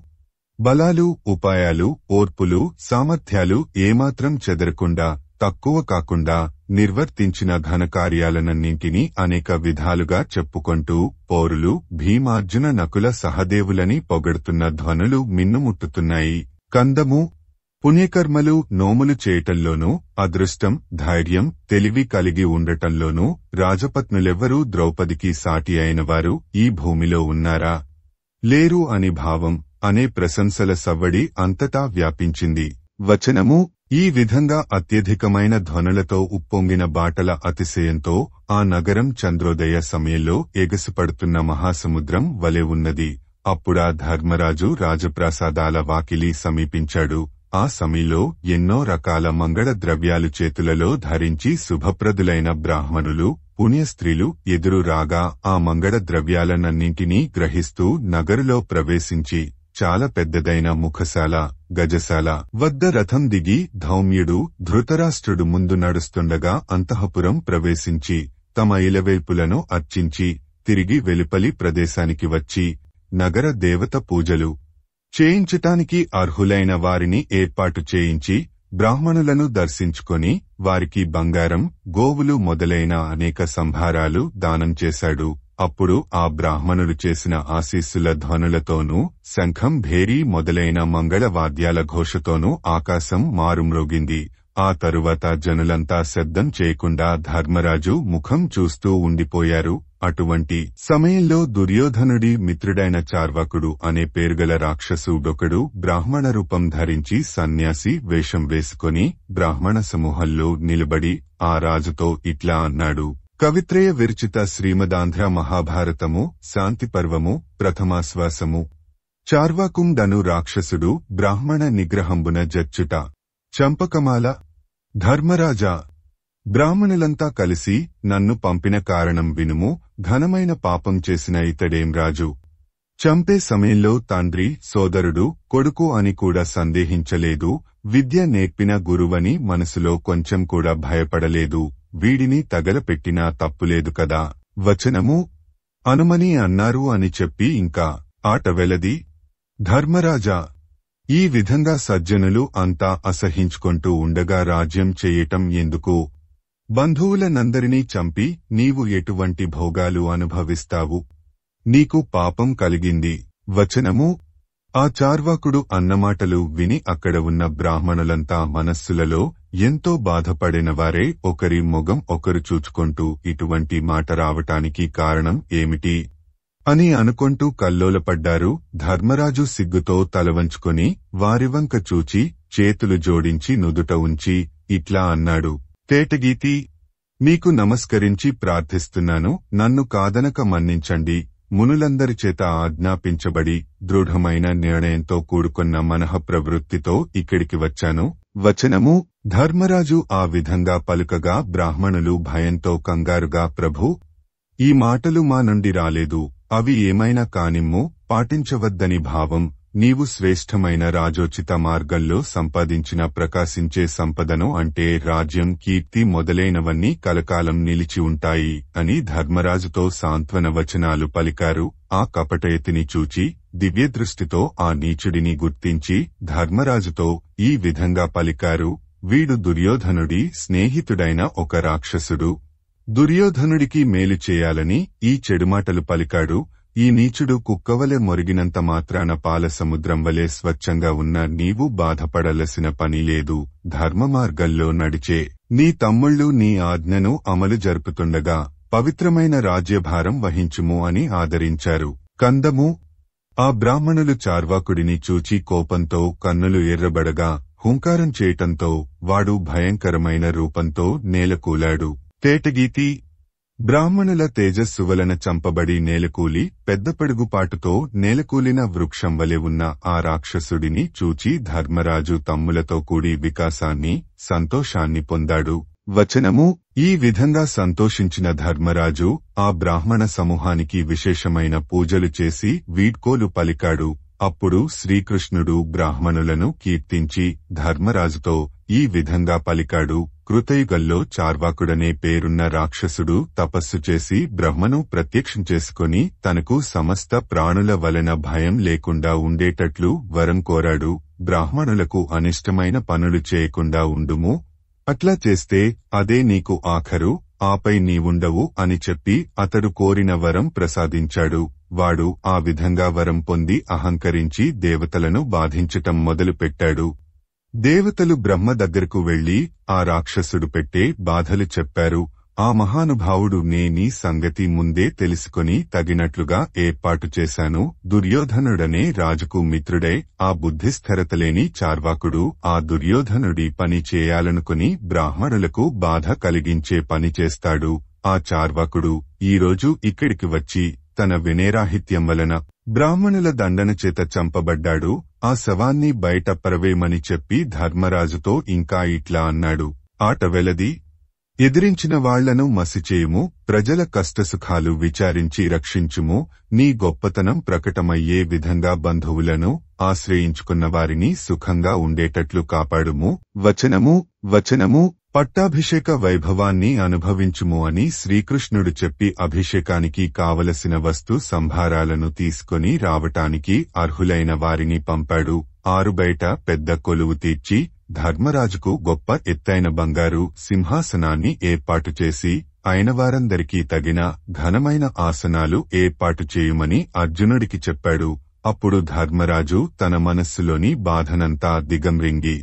బలాలు ఉపాయాలు ఓర్పులు సామర్థ్యాలు ఏమాత్రం చెదరకుండా తక్కువ కాకుండా నిర్వర్తించిన ఘనకార్యాలనన్నింటినీ అనేక విధాలుగా చెప్పుకొంటూ పౌరులు భీమార్జున నకుల సహదేవులని పొగడుతున్న ధ్వనులు మిన్నుముట్టుతున్నాయి కందము పుణ్యకర్మలు నోములు చేయటంలోనూ అదృష్టం ధైర్యం తెలివి కలిగి ఉండటంలోనూ రాజపత్నులెవ్వరూ ద్రౌపదికి సాటి అయినవారు ఈ భూమిలో ఉన్నారా లేరు అని భావం అనే ప్రశంసల సవ్వడి అంతటా వ్యాపించింది వచనము ఈ విధంగా అత్యధికమైన ధ్వనులతో ఉప్పొంగిన బాటల అతిశయంతో ఆ నగరం చంద్రోదయ సమయంలో ఎగసిపడుతున్న మహాసముద్రం వలె ఉన్నది అప్పుడా ధర్మరాజు రాజప్రాసాదాల వాకిలి సమీపించాడు ఆ సమయంలో ఎన్నో రకాల మంగళ ద్రవ్యాలు చేతులలో ధరించి శుభప్రదులైన బ్రాహ్మణులు పుణ్యస్త్రీలు ఎదురు రాగా ఆ మంగళ ద్రవ్యాలన్నింటినీ గ్రహిస్తూ నగరులో ప్రవేశించి చాలా పెద్దదైన ముఖశాల గజశాల వద్ద రథం దిగి ధౌమ్యుడు ధృతరాష్ట్రుడు ముందు నడుస్తుండగా అంతఃపురం ప్రవేశించి తమ ఇలవేపులను అర్చించి తిరిగి వెలుపలి ప్రదేశానికి వచ్చి నగర దేవత పూజలు చేయించటానికి అర్హులైన వారిని ఏర్పాటు చేయించి బ్రాహ్మణులను దర్శించుకొని వారికి బంగారం గోవులు మొదలైన అనేక సంహారాలు దానం చేశాడు అప్పుడు ఆ బ్రాహ్మణులు చేసిన ఆశీస్సుల ధ్వనులతోనూ శంఖం భేరీ మొదలైన మంగళవాద్యాల ఘోషతోనూ ఆకాశం మారుమ్రోగింది ఆ తరువాత జనులంతా శబ్దం చేయకుండా ధర్మరాజు ముఖం చూస్తూ ఉండిపోయారు అటువంటి సమయంలో దుర్యోధనుడి మిత్రుడైన చార్వకుడు అనే పేరుగల రాక్షసుడొకడు బ్రాహ్మణ రూపం ధరించి సన్యాసి వేషం వేసుకుని బ్రాహ్మణ సమూహంలో నిలబడి ఆ రాజుతో ఇట్లా అన్నాడు కవిత్రయ విరచిత శ్రీమదాంధ్ర మహాభారతము శాంతి పర్వము ప్రథమాశ్వాసము చార్వాకుండను రాక్షసుడు బ్రాహ్మణ నిగ్రహంబున జచ్చుట చంపకమాల ధర్మరాజా బ్రాహ్మణులంతా కలిసి నన్ను పంపిన కారణం వినుము ఘనమైన పాపం చేసిన ఇతడేం రాజు చంపే సమయంలో తండ్రి సోదరుడు కొడుకు అని కూడా సందేహించలేదు విద్య నేర్పిన గురువని మనసులో కొంచెం కూడా భయపడలేదు వీడిని తగలపెట్టినా తప్పులేదు కదా వచనము అనుమని అన్నారు అని చెప్పి ఇంకా ఆట వెలది ధర్మరాజా ఈ విధంగా సజ్జనులు అంతా అసహించుకుంటూ ఉండగా రాజ్యం చేయటం ఎందుకు బంధువులనందరినీ చంపి నీవు ఎటువంటి భోగాలు అనుభవిస్తావు నీకు పాపం కలిగింది వచనము ఆ చార్వాకుడు అన్నమాటలు విని అక్కడ ఉన్న బ్రాహ్మణులంతా మనస్సులలో ఎంతో బాధపడిన వారే ఒకరి మొగం ఒకరు చూచుకుంటూ ఇటువంటి మాట రావటానికి కారణం ఏమిటి అని అనుకుంటూ కల్లోలపడ్డారు ధర్మరాజు సిగ్గుతో తలవంచుకుని వారివంక చూచి చేతులు జోడించి నుదుట ఉంచి ఇట్లా అన్నాడు తేటగీతి నీకు నమస్కరించి ప్రార్థిస్తున్నాను నన్ను కాదనక మన్నించండి మునులందరి చేత ఆజ్ఞాపించబడి దృఢమైన నిర్ణయంతో కూడుకున్న మనః ప్రవృత్తితో ఇక్కడికి వచ్చాను వచనము ధర్మరాజు ఆ విధంగా పలుకగా బ్రాహ్మణులు భయంతో కంగారుగా ప్రభు ఈ మాటలు మా నుండి రాలేదు అవి ఏమైనా కానిమ్ము పాటించవద్దని భావం నీవు శ్రేష్టమైన రాజోచిత మార్గంలో సంపాదించిన ప్రకాశించే సంపదను అంటే రాజ్యం కీర్తి మొదలైనవన్నీ కలకాలం నిలిచి ఉంటాయి అని ధర్మరాజుతో సాంత్వన వచనాలు పలికారు ఆ కపటయతిని చూచి దివ్యదృష్టితో ఆ నీచుడిని గుర్తించి ధర్మరాజుతో ఈ విధంగా పలికారు వీడు దుర్యోధనుడి స్నేహితుడైన ఒక రాక్షసుడు దుర్యోధనుడికి మేలు చేయాలని ఈ చెడుమాటలు పలికాడు ఈ నీచుడు కుక్కవలె మొరిగినంత మాత్రాన పాల సముద్రం వలె స్వచ్ఛంగా ఉన్న నీవు బాధపడలసిన పని లేదు ధర్మ మార్గంలో నడిచే నీ తమ్ముళ్ళు నీ ఆజ్ఞను అమలు జరుపుతుండగా పవిత్రమైన రాజ్యభారం వహించుము అని ఆదరించారు కందము ఆ బ్రాహ్మణులు చార్వాకుడిని చూచి కోపంతో కన్నులు ఎర్రబడగా హుంకారం చేయటంతో వాడు భయంకరమైన రూపంతో నేలకూలాడు తేటగీతి బ్రాహ్మణుల తేజస్సు వలన చంపబడి నేలకూలి పెద్ద పడుగుపాటుతో నేలకూలిన వృక్షం వలె ఉన్న ఆ రాక్షసుడిని చూచి ధర్మరాజు తమ్ములతో కూడి వికాసాన్ని సంతోషాన్ని పొందాడు వచనము ఈ విధంగా సంతోషించిన ధర్మరాజు ఆ బ్రాహ్మణ సమూహానికి విశేషమైన పూజలు చేసి వీడ్కోలు పలికాడు అప్పుడు శ్రీకృష్ణుడు బ్రాహ్మణులను కీర్తించి ధర్మరాజుతో ఈ విధంగా పలికాడు కృతయుగల్లో చార్వాకుడనే పేరున్న రాక్షసుడు తపస్సు చేసి బ్రహ్మను ప్రత్యక్షం చేసుకుని తనకు సమస్త ప్రాణుల వలన భయం లేకుండా ఉండేటట్లు వరం కోరాడు బ్రాహ్మణులకు అనిష్టమైన పనులు చేయకుండా ఉండుము అట్లా చేస్తే అదే నీకు ఆఖరు ఆపై నీవుండవు అని చెప్పి అతడు కోరిన వరం ప్రసాదించాడు వాడు ఆ విధంగా వరం పొంది అహంకరించి దేవతలను బాధించటం మొదలుపెట్టాడు దేవతలు బ్రహ్మ దగ్గరకు వెళ్లి ఆ రాక్షసుడు పెట్టే బాధలు చెప్పారు ఆ మహానుభావుడు నేనీ సంగతి ముందే తెలుసుకుని తగినట్లుగా ఏర్పాటు చేశాను దుర్యోధనుడనే రాజుకు మిత్రుడై ఆ బుద్ధిస్థిరతలేని చార్వాకుడు ఆ దుర్యోధనుడి పని చేయాలనుకుని బ్రాహ్మణులకు బాధ కలిగించే పని చేస్తాడు ఆ చార్వాకుడు ఈరోజు ఇక్కడికి వచ్చి తన వినేరాహిత్యం వలన బ్రాహ్మణుల దండన చేత చంపబడ్డాడు ఆ శవాన్ని బయట పరవేమని చెప్పి ధర్మరాజుతో ఇంకా ఇట్లా అన్నాడు ఆట వెలది ఎదిరించిన వాళ్లను మసిచేయుము ప్రజల కష్టసుఖాలు విచారించి రక్షించుము నీ గొప్పతనం ప్రకటమయ్యే విధంగా బంధువులను ఆశ్రయించుకున్న వారిని సుఖంగా ఉండేటట్లు కాపాడుము వచనము వచనము పట్టాభిషేక వైభవాన్ని అనుభవించుము అని శ్రీకృష్ణుడు చెప్పి అభిషేకానికి కావలసిన వస్తు సంభారాలను తీసుకుని రావటానికి అర్హులైన వారిని పంపాడు ఆరుబయట పెద్ద కొలువు తీర్చి ధర్మరాజుకు గొప్ప ఎత్తైన బంగారు సింహాసనాన్ని ఏర్పాటు చేసి అయిన వారందరికీ తగిన ఘనమైన ఆసనాలు ఏర్పాటు చేయుమని అర్జునుడికి చెప్పాడు అప్పుడు ధర్మరాజు తన మనస్సులోని బాధనంతా దిగంరింగి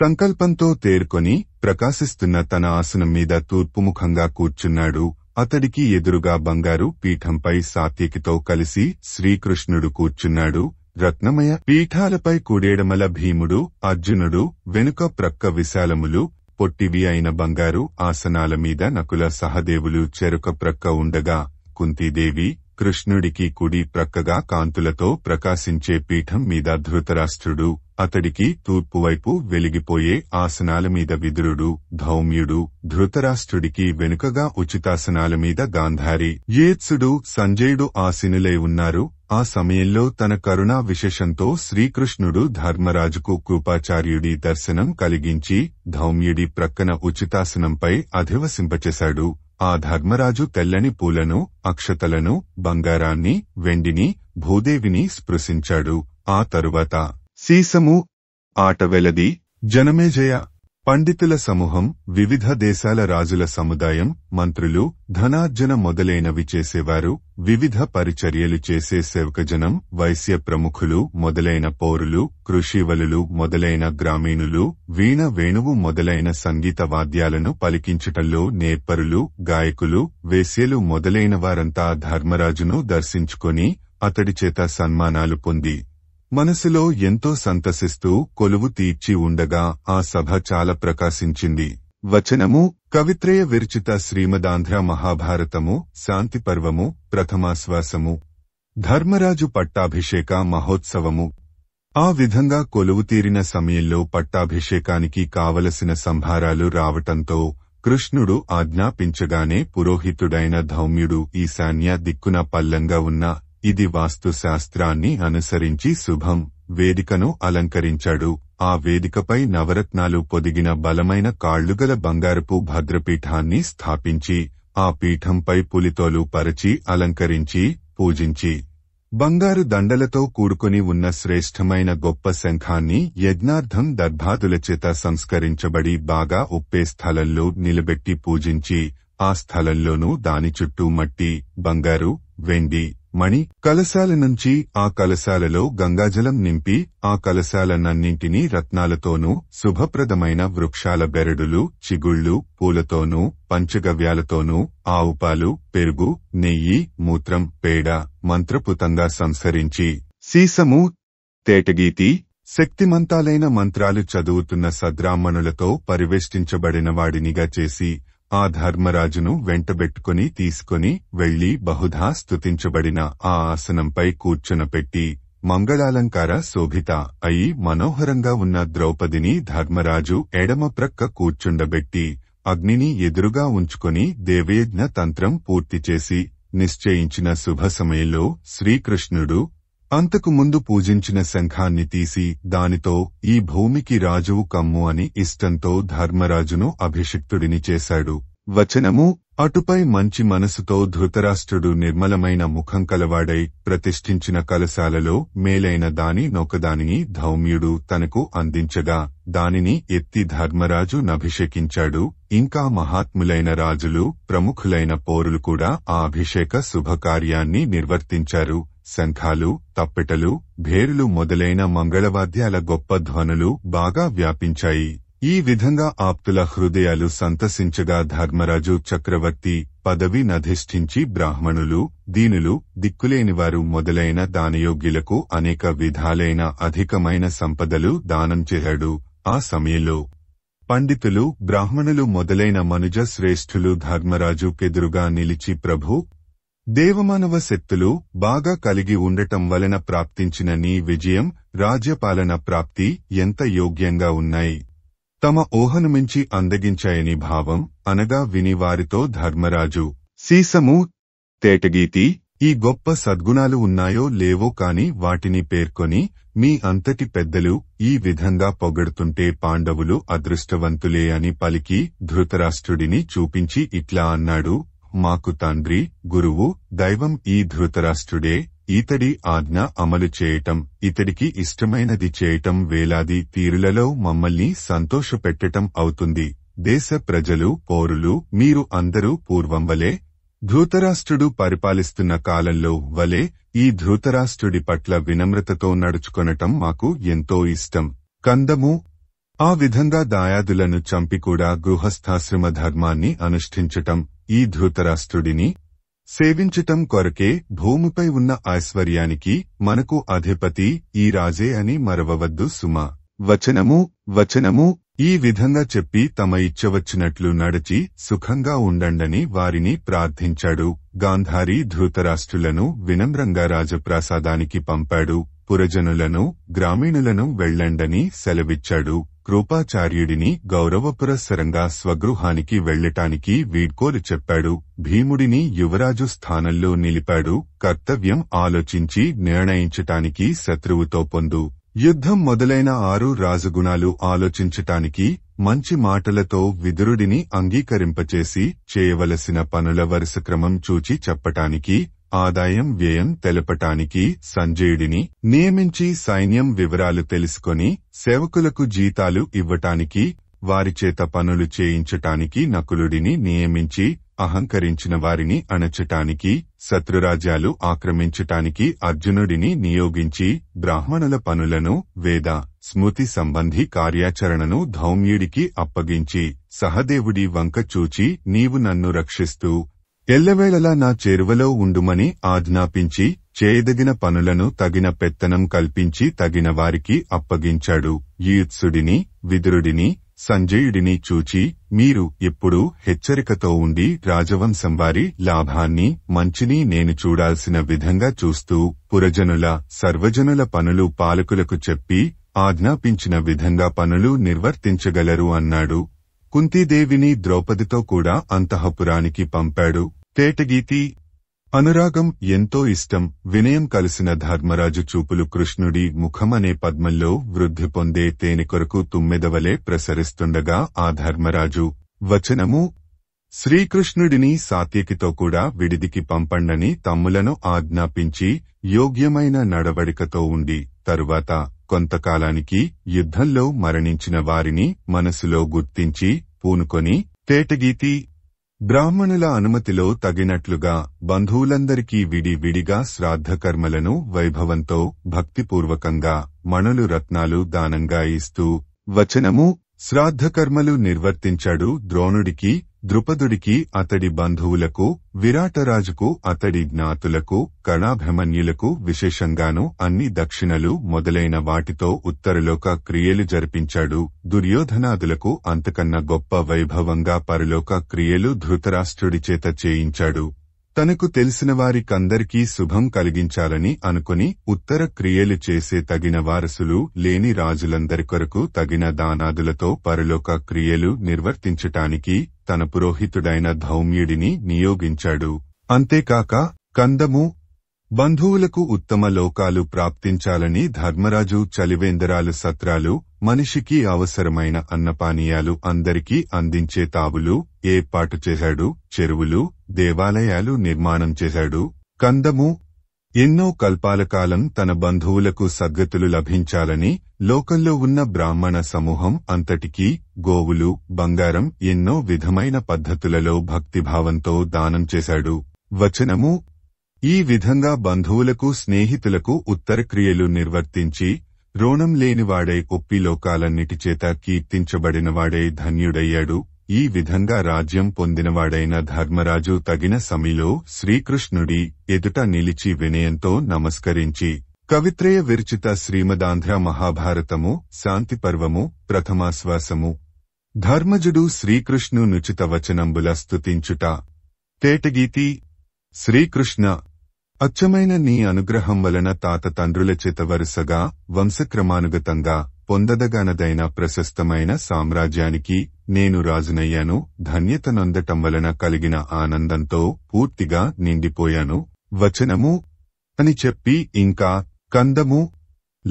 సంకల్పంతో తేరుకొని ప్రకాశిస్తున్న తన ఆసనం మీద తూర్పుముఖంగా కూర్చున్నాడు అతడికి ఎదురుగా బంగారు పీఠంపై సాత్యకితో కలిసి శ్రీకృష్ణుడు కూర్చున్నాడు రత్నమయ పీఠాలపై కుడేడమల భీముడు అర్జునుడు వెనుక ప్రక్క విశాలములు పొట్టివి అయిన బంగారు ఆసనాల మీద నకుల సహదేవులు చెరుక ప్రక్క ఉండగా కుంతీదేవి కృష్ణుడికి కుడి ప్రక్కగా కాంతులతో ప్రకాశించే పీఠం మీద ధృతరాష్ట్రుడు అతడికి తూర్పువైపు వెలిగిపోయే ఆసనాల మీద విదురుడు ధౌమ్యుడు ధృతరాష్ట్రుడికి వెనుకగా ఉచితాసనాల మీద గాంధారి యేత్సుడు సంజయుడు ఆసినులై ఉన్నారు ఆ సమయంలో తన కరుణా విశేషంతో శ్రీకృష్ణుడు ధర్మరాజుకు కృపాచార్యుడి దర్శనం కలిగించి ధౌమ్యుడి ప్రక్కన ఉచితాసనంపై అధివసింపచేశాడు ఆ ధర్మరాజు తెల్లని పూలను అక్షతలను బంగారాన్ని వెండిని భూదేవిని స్పృశించాడు ఆ తరువాత సీసము ఆటవెలది జనమేజయ పండితుల సమూహం వివిధ దేశాల రాజుల సముదాయం మంత్రులు ధనార్జన మొదలైనవి చేసేవారు వివిధ పరిచర్యలు చేసే సేవకజనం వైశ్య ప్రముఖులు మొదలైన పౌరులు కృషివలులు మొదలైన గ్రామీణులు వీణ వేణువు మొదలైన సంగీత వాద్యాలను పలికించటంలో నేపరులు గాయకులు వేశ్యలు మొదలైన వారంతా ధర్మరాజును దర్శించుకొని అతడి చేత సన్మానాలు పొంది మనసులో ఎంతో సంతసిస్తూ కొలువు తీర్చి ఉండగా ఆ సభ చాలా ప్రకాశించింది వచనము కవిత్రయ విరచిత శ్రీమదాంధ్ర మహాభారతము శాంతిపర్వము ప్రథమాశ్వాసము ధర్మరాజు పట్టాభిషేక మహోత్సవము ఆ విధంగా కొలువు తీరిన సమయంలో పట్టాభిషేకానికి కావలసిన సంభారాలు రావటంతో కృష్ణుడు ఆజ్ఞాపించగానే పురోహితుడైన ధౌమ్యుడు ఈశాన్య దిక్కున పల్లంగా ఉన్న ఇది వాస్తుశాస్త్రాన్ని అనుసరించి శుభం వేదికను అలంకరించాడు ఆ వేదికపై నవరత్నాలు పొదిగిన బలమైన కాళ్లుగల బంగారపు భద్రపీఠాన్ని స్థాపించి ఆ పీఠంపై పులితోలు పరచి అలంకరించి పూజించి బంగారు దండలతో కూడుకుని ఉన్న శ్రేష్టమైన గొప్ప శంఖాన్ని యజ్ఞార్థం చేత సంస్కరించబడి బాగా ఉప్పే స్థలంలో నిలబెట్టి పూజించి ఆ స్థలంలోనూ దాని చుట్టూ మట్టి బంగారు వెండి మణి కలశాల నుంచి ఆ కలశాలలో గంగాజలం నింపి ఆ కలశాలనన్నింటినీ రత్నాలతోనూ శుభప్రదమైన వృక్షాల బెరడులు చిగుళ్ళు పూలతోనూ పంచగవ్యాలతోనూ ఆవుపాలు పెరుగు నెయ్యి మూత్రం పేడ మంత్రపుతంగా సంసరించి సీసము తేటగీతి శక్తిమంతాలైన మంత్రాలు చదువుతున్న సద్రాహ్మణులతో పరివేష్టించబడిన వాడినిగా చేసి ఆ ధర్మరాజును వెంటబెట్టుకుని తీసుకుని వెళ్లి బహుధా స్తుతించబడిన ఆ ఆసనంపై కూర్చునపెట్టి మంగళాలంకార శోభిత అయి మనోహరంగా ఉన్న ద్రౌపదిని ధర్మరాజు ఎడమ ప్రక్క కూర్చుండబెట్టి అగ్నిని ఎదురుగా ఉంచుకుని దేవేజ్ఞ తంత్రం పూర్తిచేసి నిశ్చయించిన శుభ సమయంలో శ్రీకృష్ణుడు అంతకుముందు పూజించిన శంఖాన్ని తీసి దానితో ఈ భూమికి రాజువు కమ్ము అని ఇష్టంతో ధర్మరాజును అభిషిక్తుడిని చేశాడు వచనము అటుపై మంచి మనసుతో ధృతరాష్ట్రుడు నిర్మలమైన ముఖం కలవాడై ప్రతిష్ఠించిన కలశాలలో మేలైన దాని నొకదానిని ధౌమ్యుడు తనకు అందించగా దానిని ఎత్తి ధర్మరాజు నభిషేకించాడు ఇంకా మహాత్ములైన రాజులు ప్రముఖులైన పౌరులు కూడా ఆ అభిషేక శుభకార్యాన్ని నిర్వర్తించారు శంఖాలు తప్పెటలు భేరులు మొదలైన మంగళవాద్యాల గొప్ప ధ్వనులు బాగా వ్యాపించాయి ఈ విధంగా ఆప్తుల హృదయాలు సంతసించగా ధర్మరాజు చక్రవర్తి పదవి నధిష్ఠించి బ్రాహ్మణులు దీనులు దిక్కులేనివారు మొదలైన దానయోగ్యులకు అనేక విధాలైన అధికమైన సంపదలు దానం చేశాడు ఆ సమయంలో పండితులు బ్రాహ్మణులు మొదలైన మనుజ శ్రేష్ఠులు ధర్మరాజుకెదురుగా నిలిచి ప్రభు దేవమానవ శక్తులు బాగా కలిగి ఉండటం వలన ప్రాప్తించిన నీ విజయం రాజ్యపాలన ప్రాప్తి ఎంత యోగ్యంగా ఉన్నాయి తమ మించి అందగించాయని భావం అనగా విని వారితో ధర్మరాజు సీసము తేటగీతి ఈ గొప్ప సద్గుణాలు ఉన్నాయో లేవో కాని వాటిని పేర్కొని మీ అంతటి పెద్దలు ఈ విధంగా పొగడుతుంటే పాండవులు అదృష్టవంతులే అని పలికి ధృతరాష్ట్రుడిని చూపించి ఇట్లా అన్నాడు మాకు తండ్రి గురువు దైవం ఈ ధృతరాష్ట్రుడే ఇతడి ఆజ్ఞ అమలు చేయటం ఇతడికి ఇష్టమైనది చేయటం వేలాది తీరులలో మమ్మల్ని సంతోషపెట్టటం అవుతుంది దేశ ప్రజలు పౌరులు మీరు అందరూ పూర్వం వలె ధృతరాష్ట్రుడు పరిపాలిస్తున్న కాలంలో వలె ఈ ధృతరాష్ట్రుడి పట్ల వినమ్రతతో నడుచుకొనటం మాకు ఎంతో ఇష్టం కందము ఆ విధంగా దాయాదులను చంపికూడా గృహస్థాశ్రమ ధర్మాన్ని అనుష్ఠించటం ఈ ధృతరాష్ట్రుడిని సేవించటం కొరకే భూమిపై ఉన్న ఐశ్వర్యానికి మనకు అధిపతి ఈ రాజే అని మరవవద్దు సుమ వచనము వచనము ఈ విధంగా చెప్పి తమ ఇచ్చవచ్చినట్లు నడిచి సుఖంగా ఉండండని వారిని ప్రార్థించాడు గాంధారి ధృతరాష్ట్రులను వినమ్రంగా రాజప్రాసాదానికి పంపాడు పురజనులను గ్రామీణులను వెళ్లండని సెలవిచ్చాడు కృపాచార్యుడిని గౌరవపురస్సరంగా స్వగృహానికి వెళ్లటానికి వీడ్కోలు చెప్పాడు భీముడిని యువరాజు స్థానంలో నిలిపాడు కర్తవ్యం ఆలోచించి నిర్ణయించటానికి శత్రువుతో పొందు యుద్ధం మొదలైన ఆరు రాజగుణాలు ఆలోచించటానికి మంచి మాటలతో విదురుడిని అంగీకరింపచేసి చేయవలసిన పనుల వరుసక్రమం చూచి చెప్పటానికి ఆదాయం వ్యయం తెలపటానికి సంజయుడిని నియమించి సైన్యం వివరాలు తెలుసుకొని సేవకులకు జీతాలు ఇవ్వటానికి వారిచేత పనులు చేయించటానికి నకులుడిని నియమించి అహంకరించిన వారిని అణచటానికి శత్రురాజ్యాలు ఆక్రమించటానికి అర్జునుడిని నియోగించి బ్రాహ్మణుల పనులను వేద స్మృతి సంబంధి కార్యాచరణను ధౌమ్యుడికి అప్పగించి సహదేవుడి వంక చూచి నీవు నన్ను రక్షిస్తూ ఎల్లవేళలా నా చేరువలో ఉండుమని ఆజ్ఞాపించి చేయదగిన పనులను తగిన పెత్తనం కల్పించి తగిన వారికి అప్పగించాడు యూత్సుడిని విదురుడిని సంజయుడిని చూచి మీరు ఎప్పుడూ హెచ్చరికతో ఉండి రాజవంశం వారి లాభాన్ని మంచిని నేను చూడాల్సిన విధంగా చూస్తూ పురజనుల సర్వజనుల పనులు పాలకులకు చెప్పి ఆజ్ఞాపించిన విధంగా పనులు నిర్వర్తించగలరు అన్నాడు కుంతీదేవిని ద్రౌపదితో కూడా అంతఃపురానికి పంపాడు తేటగీతి అనురాగం ఎంతో ఇష్టం వినయం కలిసిన ధర్మరాజు చూపులు కృష్ణుడి ముఖమనే పద్మంలో వృద్ధి పొందే తేనె కొరకు తుమ్మెదవలే ప్రసరిస్తుండగా ఆ ధర్మరాజు వచనము శ్రీకృష్ణుడిని సాత్యకితో కూడా విడిదికి పంపండని తమ్ములను ఆజ్ఞాపించి యోగ్యమైన నడవడికతో ఉండి తరువాత కొంతకాలానికి యుద్ధంలో మరణించిన వారిని మనసులో గుర్తించి పూనుకొని తేటగీతి బ్రాహ్మణుల అనుమతిలో తగినట్లుగా బంధువులందరికీ విడివిడిగా శ్రాద్ధకర్మలను వైభవంతో భక్తిపూర్వకంగా మణులు రత్నాలు దానంగా ఇస్తూ వచనము శ్రాద్ధకర్మలు నిర్వర్తించాడు ద్రోణుడికి ద్రుపదుడికి అతడి బంధువులకు విరాటరాజుకు అతడి జ్ఞాతులకు కళాభిమన్యులకు విశేషంగాను అన్ని దక్షిణలు మొదలైన వాటితో ఉత్తరలోక క్రియలు జరిపించాడు దుర్యోధనాదులకు అంతకన్న గొప్ప వైభవంగా పరలోక క్రియలు ధృతరాష్ట్రుడి చేత చేయించాడు తనకు తెలిసిన వారికందరికీ శుభం కలిగించాలని అనుకుని ఉత్తర క్రియలు చేసే తగిన వారసులు లేని రాజులందరి కొరకు తగిన దానాదులతో పరలోక క్రియలు నిర్వర్తించటానికి తన పురోహితుడైన ధౌమ్యుడిని నియోగించాడు అంతేకాక కందము బంధువులకు ఉత్తమ లోకాలు ప్రాప్తించాలని ధర్మరాజు చలివేందరాలు సత్రాలు మనిషికి అవసరమైన అన్నపానీయాలు అందరికీ అందించే తావులు ఏర్పాటు చేశాడు చెరువులు దేవాలయాలు నిర్మాణం చేశాడు కందము ఎన్నో కల్పాల కాలం తన బంధువులకు సద్గతులు లభించాలని లోకంలో ఉన్న బ్రాహ్మణ సమూహం అంతటికీ గోవులు బంగారం ఎన్నో విధమైన పద్ధతులలో భక్తిభావంతో దానం చేశాడు వచనము ఈ విధంగా బంధువులకు స్నేహితులకు ఉత్తరక్రియలు నిర్వర్తించి రోణం లేనివాడై ఒప్పి లోకాలన్నిటిచేత కీర్తించబడినవాడై ధన్యుడయ్యాడు ఈ విధంగా రాజ్యం పొందినవాడైన ధర్మరాజు తగిన సమయంలో శ్రీకృష్ణుడి ఎదుట నిలిచి వినయంతో నమస్కరించి కవిత్రయ విరచిత శ్రీమదాంధ్ర మహాభారతము శాంతిపర్వము ప్రథమాశ్వాసము ధర్మజుడు శ్రీకృష్ణునుచిత వచనంబుల స్తుతించుట తేటగీతి శ్రీకృష్ణ అచ్చమైన నీ అనుగ్రహం వలన తాత తండ్రుల చేత వరుసగా వంశక్రమానుగతంగా పొందదగనదైన ప్రశస్తమైన సామ్రాజ్యానికి నేను రాజునయ్యాను ధన్యత నొందటం వలన కలిగిన ఆనందంతో పూర్తిగా నిండిపోయాను వచనము అని చెప్పి ఇంకా కందము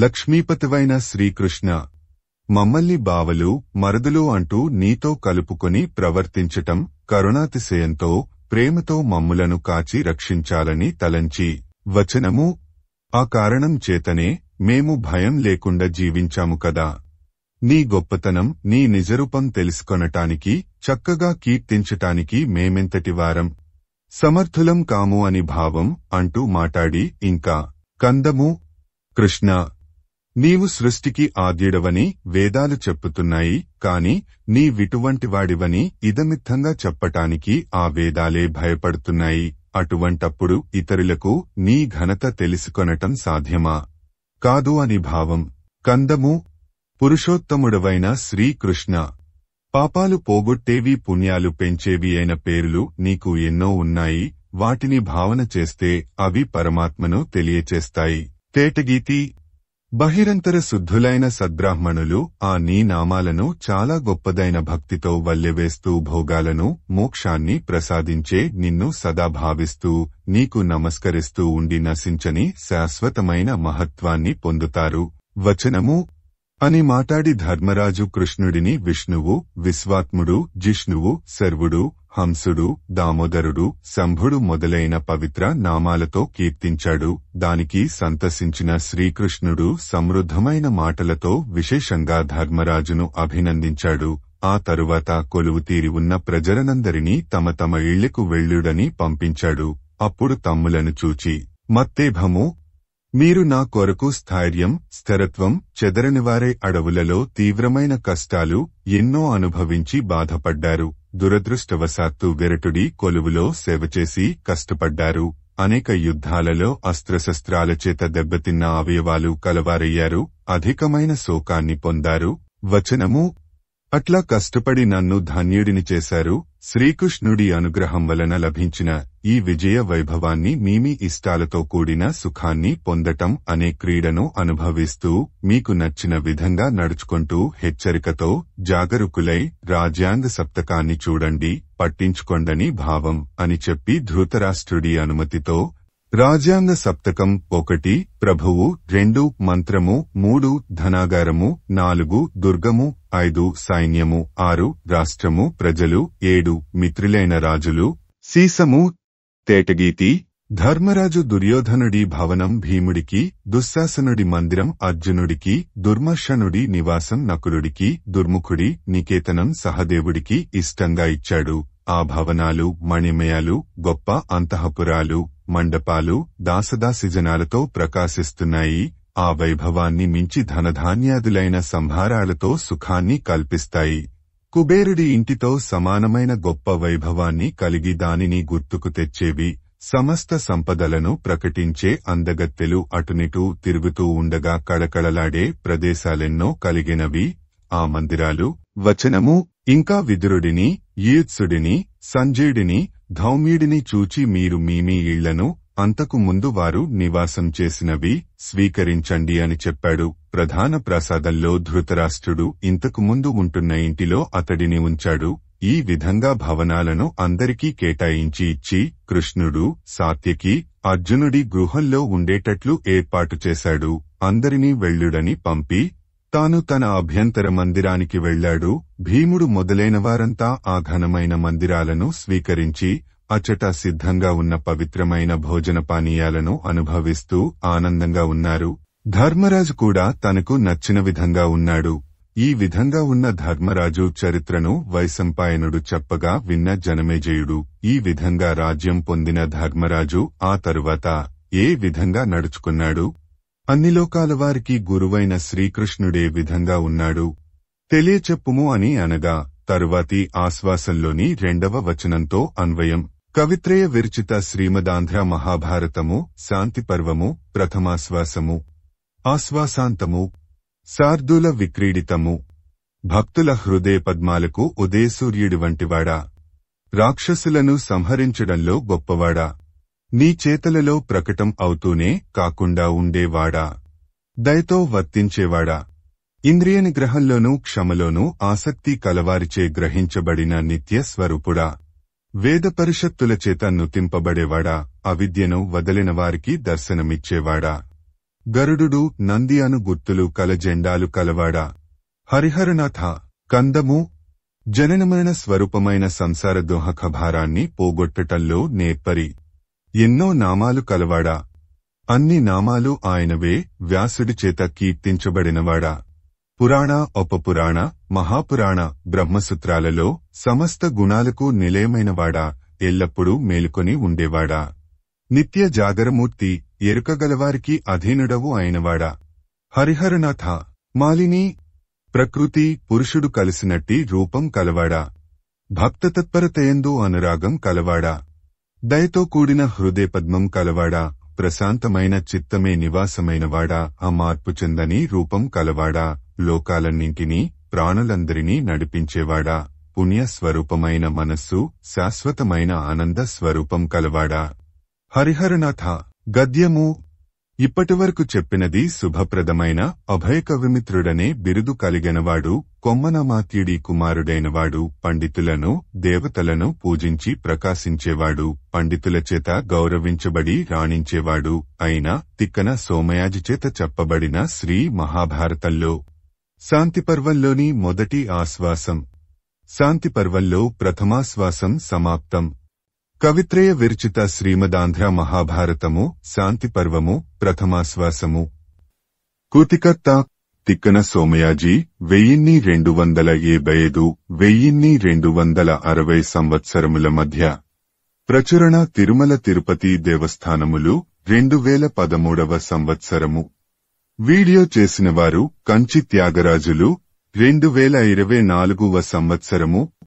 లక్ష్మీపతివైన శ్రీకృష్ణ మమ్మల్ని బావలు మరదులు అంటూ నీతో కలుపుకొని ప్రవర్తించటం కరుణాతిశయంతో ప్రేమతో మమ్ములను కాచి రక్షించాలని తలంచి వచనము ఆ కారణం చేతనే మేము భయం లేకుండా జీవించాము కదా నీ గొప్పతనం నీ నిజరూపం తెలుసుకొనటానికి చక్కగా కీర్తించటానికి మేమెంతటివారం సమర్థులం కాము అని భావం అంటూ మాటాడి ఇంకా కందము కృష్ణ నీవు సృష్టికి ఆద్యుడవని వేదాలు చెప్పుతున్నాయి కాని వాడివని ఇదమిత్తంగా చెప్పటానికి ఆ వేదాలే భయపడుతున్నాయి అటువంటప్పుడు ఇతరులకు నీ ఘనత తెలుసుకొనటం సాధ్యమా కాదు అని భావం కందము పురుషోత్తముడవైన శ్రీకృష్ణ పాపాలు పోగొట్టేవి పుణ్యాలు పెంచేవి అయిన పేర్లు నీకు ఎన్నో ఉన్నాయి వాటిని భావన చేస్తే అవి పరమాత్మను తెలియచేస్తాయి తేటగీతి బహిరంతర శుద్ధులైన సద్బ్రాహ్మణులు ఆ నీ నామాలను చాలా గొప్పదైన భక్తితో వల్లెవేస్తూ భోగాలను మోక్షాన్ని ప్రసాదించే నిన్ను సదా భావిస్తూ నీకు నమస్కరిస్తూ ఉండి నశించని శాశ్వతమైన మహత్వాన్ని పొందుతారు వచనము అని మాటాడి ధర్మరాజు కృష్ణుడిని విష్ణువు విశ్వాత్ముడు జిష్ణువు సర్వుడు హంసుడు దామోదరుడు శంభుడు మొదలైన పవిత్ర నామాలతో కీర్తించాడు దానికి సంతసించిన శ్రీకృష్ణుడు సమృద్ధమైన మాటలతో విశేషంగా ధర్మరాజును అభినందించాడు ఆ తరువాత కొలువు తీరి ఉన్న ప్రజలనందరినీ తమ తమ ఇళ్లకు వెళ్ళుడని పంపించాడు అప్పుడు తమ్ములను చూచి మత్తేభము మీరు నా కొరకు స్థైర్యం స్థిరత్వం చెదరనివారే అడవులలో తీవ్రమైన కష్టాలు ఎన్నో అనుభవించి బాధపడ్డారు దురదృష్టవశాత్తు విరటుడి కొలువులో సేవ చేసి కష్టపడ్డారు అనేక యుద్ధాలలో అస్త్రశస్త్రాల చేత దెబ్బతిన్న అవయవాలు కలవారయ్యారు అధికమైన శోకాన్ని పొందారు వచనము అట్లా కష్టపడి నన్ను ధన్యుడిని చేశారు శ్రీకృష్ణుడి అనుగ్రహం వలన లభించిన ఈ విజయ వైభవాన్ని మీమి ఇష్టాలతో కూడిన సుఖాన్ని పొందటం అనే క్రీడను అనుభవిస్తూ మీకు నచ్చిన విధంగా నడుచుకుంటూ హెచ్చరికతో జాగరూకులై రాజ్యాంగ సప్తకాన్ని చూడండి పట్టించుకొండని భావం అని చెప్పి ధృతరాష్ట్రుడి అనుమతితో రాజ్యాంగ సప్తకం ఒకటి ప్రభువు రెండు మంత్రము మూడు ధనాగారము నాలుగు దుర్గము ఐదు సైన్యము ఆరు రాష్ట్రము ప్రజలు ఏడు మిత్రులైన రాజులు సీసము తేటగీతి ధర్మరాజు దుర్యోధనుడి భవనం భీముడికి దుశ్శాసనుడి మందిరం అర్జునుడికి దుర్మర్షనుడి నివాసం నకులుడికి దుర్ముఖుడి నికేతనం సహదేవుడికి ఇష్టంగా ఇచ్చాడు ఆ భవనాలు మణిమయాలు గొప్ప అంతఃపురాలు మండపాలు దాసదాసిజనాలతో ప్రకాశిస్తున్నాయి ఆ వైభవాన్ని మించి ధనధాన్యాదులైన సంహారాలతో సుఖాన్ని కల్పిస్తాయి కుబేరుడి ఇంటితో సమానమైన గొప్ప వైభవాన్ని కలిగి దానిని గుర్తుకు తెచ్చేవి సమస్త సంపదలను ప్రకటించే అందగత్తెలు అటునిటూ తిరుగుతూ ఉండగా కళకళలాడే ప్రదేశాలెన్నో కలిగినవి ఆ మందిరాలు వచనము ఇంకా విదురుడిని యూత్సుడిని సంజయుడిని ధౌమ్యుడిని చూచి మీరు మీమీ ఇళ్లను అంతకు ముందు వారు నివాసం చేసినవి స్వీకరించండి అని చెప్పాడు ప్రధాన ప్రసాదంలో ధృతరాష్ట్రుడు ఇంతకు ముందు ఉంటున్న ఇంటిలో అతడిని ఉంచాడు ఈ విధంగా భవనాలను అందరికీ కేటాయించి ఇచ్చి కృష్ణుడు సాత్యకి అర్జునుడి గృహంలో ఉండేటట్లు ఏర్పాటు చేశాడు అందరినీ వెళ్లుడని పంపి తాను తన అభ్యంతర మందిరానికి వెళ్లాడు భీముడు మొదలైన వారంతా ఆ ఘనమైన మందిరాలను స్వీకరించి అచట సిద్ధంగా ఉన్న పవిత్రమైన భోజన పానీయాలను అనుభవిస్తూ ఆనందంగా ఉన్నారు ధర్మరాజు కూడా తనకు నచ్చిన విధంగా ఉన్నాడు ఈ విధంగా ఉన్న ధర్మరాజు చరిత్రను వైశంపాయనుడు చెప్పగా విన్న జనమేజయుడు ఈ విధంగా రాజ్యం పొందిన ధర్మరాజు ఆ తరువాత ఏ విధంగా నడుచుకున్నాడు అన్ని లోకాల వారికి గురువైన శ్రీకృష్ణుడే విధంగా ఉన్నాడు తెలియచెప్పుము అని అనగా తరువాతి ఆశ్వాసంలోని రెండవ వచనంతో అన్వయం కవిత్రయ విరచిత శ్రీమదాంధ్ర మహాభారతము శాంతి పర్వము ప్రథమాశ్వాసము ఆశ్వాసాంతము శార్దుల విక్రీడితము భక్తుల హృదయ పద్మాలకు ఉదయసూర్యుడి వంటివాడా రాక్షసులను సంహరించడంలో గొప్పవాడా నీ చేతలలో ప్రకటం అవుతూనే కాకుండా ఉండేవాడా దయతో వర్తించేవాడా ఇంద్రియ నిగ్రహంలోనూ క్షమలోనూ ఆసక్తి కలవారిచే గ్రహించబడిన నిత్య స్వరూపుడా వేదపరిషత్తుల చేత నుతింపబడేవాడా అవిద్యను వదలిన వారికి దర్శనమిచ్చేవాడా గరుడు నంది అను గుర్తులు కల జెండాలు కలవాడా హరిహరనాథ కందము జననమైన స్వరూపమైన సంసార దోహక భారాన్ని పోగొట్టటంలో నేర్పరి ఎన్నో నామాలు కలవాడా అన్ని నామాలు ఆయనవే వ్యాసుడి చేత కీర్తించబడినవాడా పురాణ ఉపపురాణ మహాపురాణ బ్రహ్మసూత్రాలలో సమస్త గుణాలకు నిలయమైనవాడా ఎల్లప్పుడూ మేలుకొని ఉండేవాడా నిత్య జాగరమూర్తి ఎరుకగలవారికి అధీనుడవు అయినవాడా హరిహరనాథ మాలిని ప్రకృతి పురుషుడు కలిసినట్టి రూపం కలవాడా భక్తతత్పరతయందు అనురాగం కలవాడా దయతో కూడిన హృదయ పద్మం కలవాడా ప్రశాంతమైన చిత్తమే నివాసమైనవాడా ఆ మార్పు చెందని రూపం కలవాడా లోకాలన్నింటినీ ప్రాణులందరినీ నడిపించేవాడా పుణ్యస్వరూపమైన మనస్సు శాశ్వతమైన ఆనంద స్వరూపం కలవాడా హరిహరనాథ గద్యము ఇప్పటివరకు చెప్పినది శుభప్రదమైన అభయకవిమిత్రుడనే బిరుదు కలిగినవాడు కొమ్మనమాత్యుడి కుమారుడైనవాడు పండితులను దేవతలను పూజించి ప్రకాశించేవాడు పండితుల చేత గౌరవించబడి రాణించేవాడు అయిన తిక్కన సోమయాజి చేత చెప్పబడిన శ్రీ మహాభారతంలో శాంతిపర్వంలోని మొదటి ఆశ్వాసం శాంతిపర్వంలో ప్రథమాశ్వాసం సమాప్తం కవిత్రయ విరచిత శ్రీమదాంధ్ర మహాభారతము శాంతి పర్వము ప్రథమాశ్వాసము కూతికత్త తిక్కన సోమయాజీ వెయ్యిన్ని రెండు వందల ఏబై ఐదు వెయ్యిన్ని రెండు వందల అరవై సంవత్సరముల మధ్య ప్రచురణ తిరుమల తిరుపతి దేవస్థానములు రెండు వేల పదమూడవ సంవత్సరము వీడియో చేసినవారు కంచి త్యాగరాజులు రెండు వేల ఇరవై నాలుగవ సంవత్సరము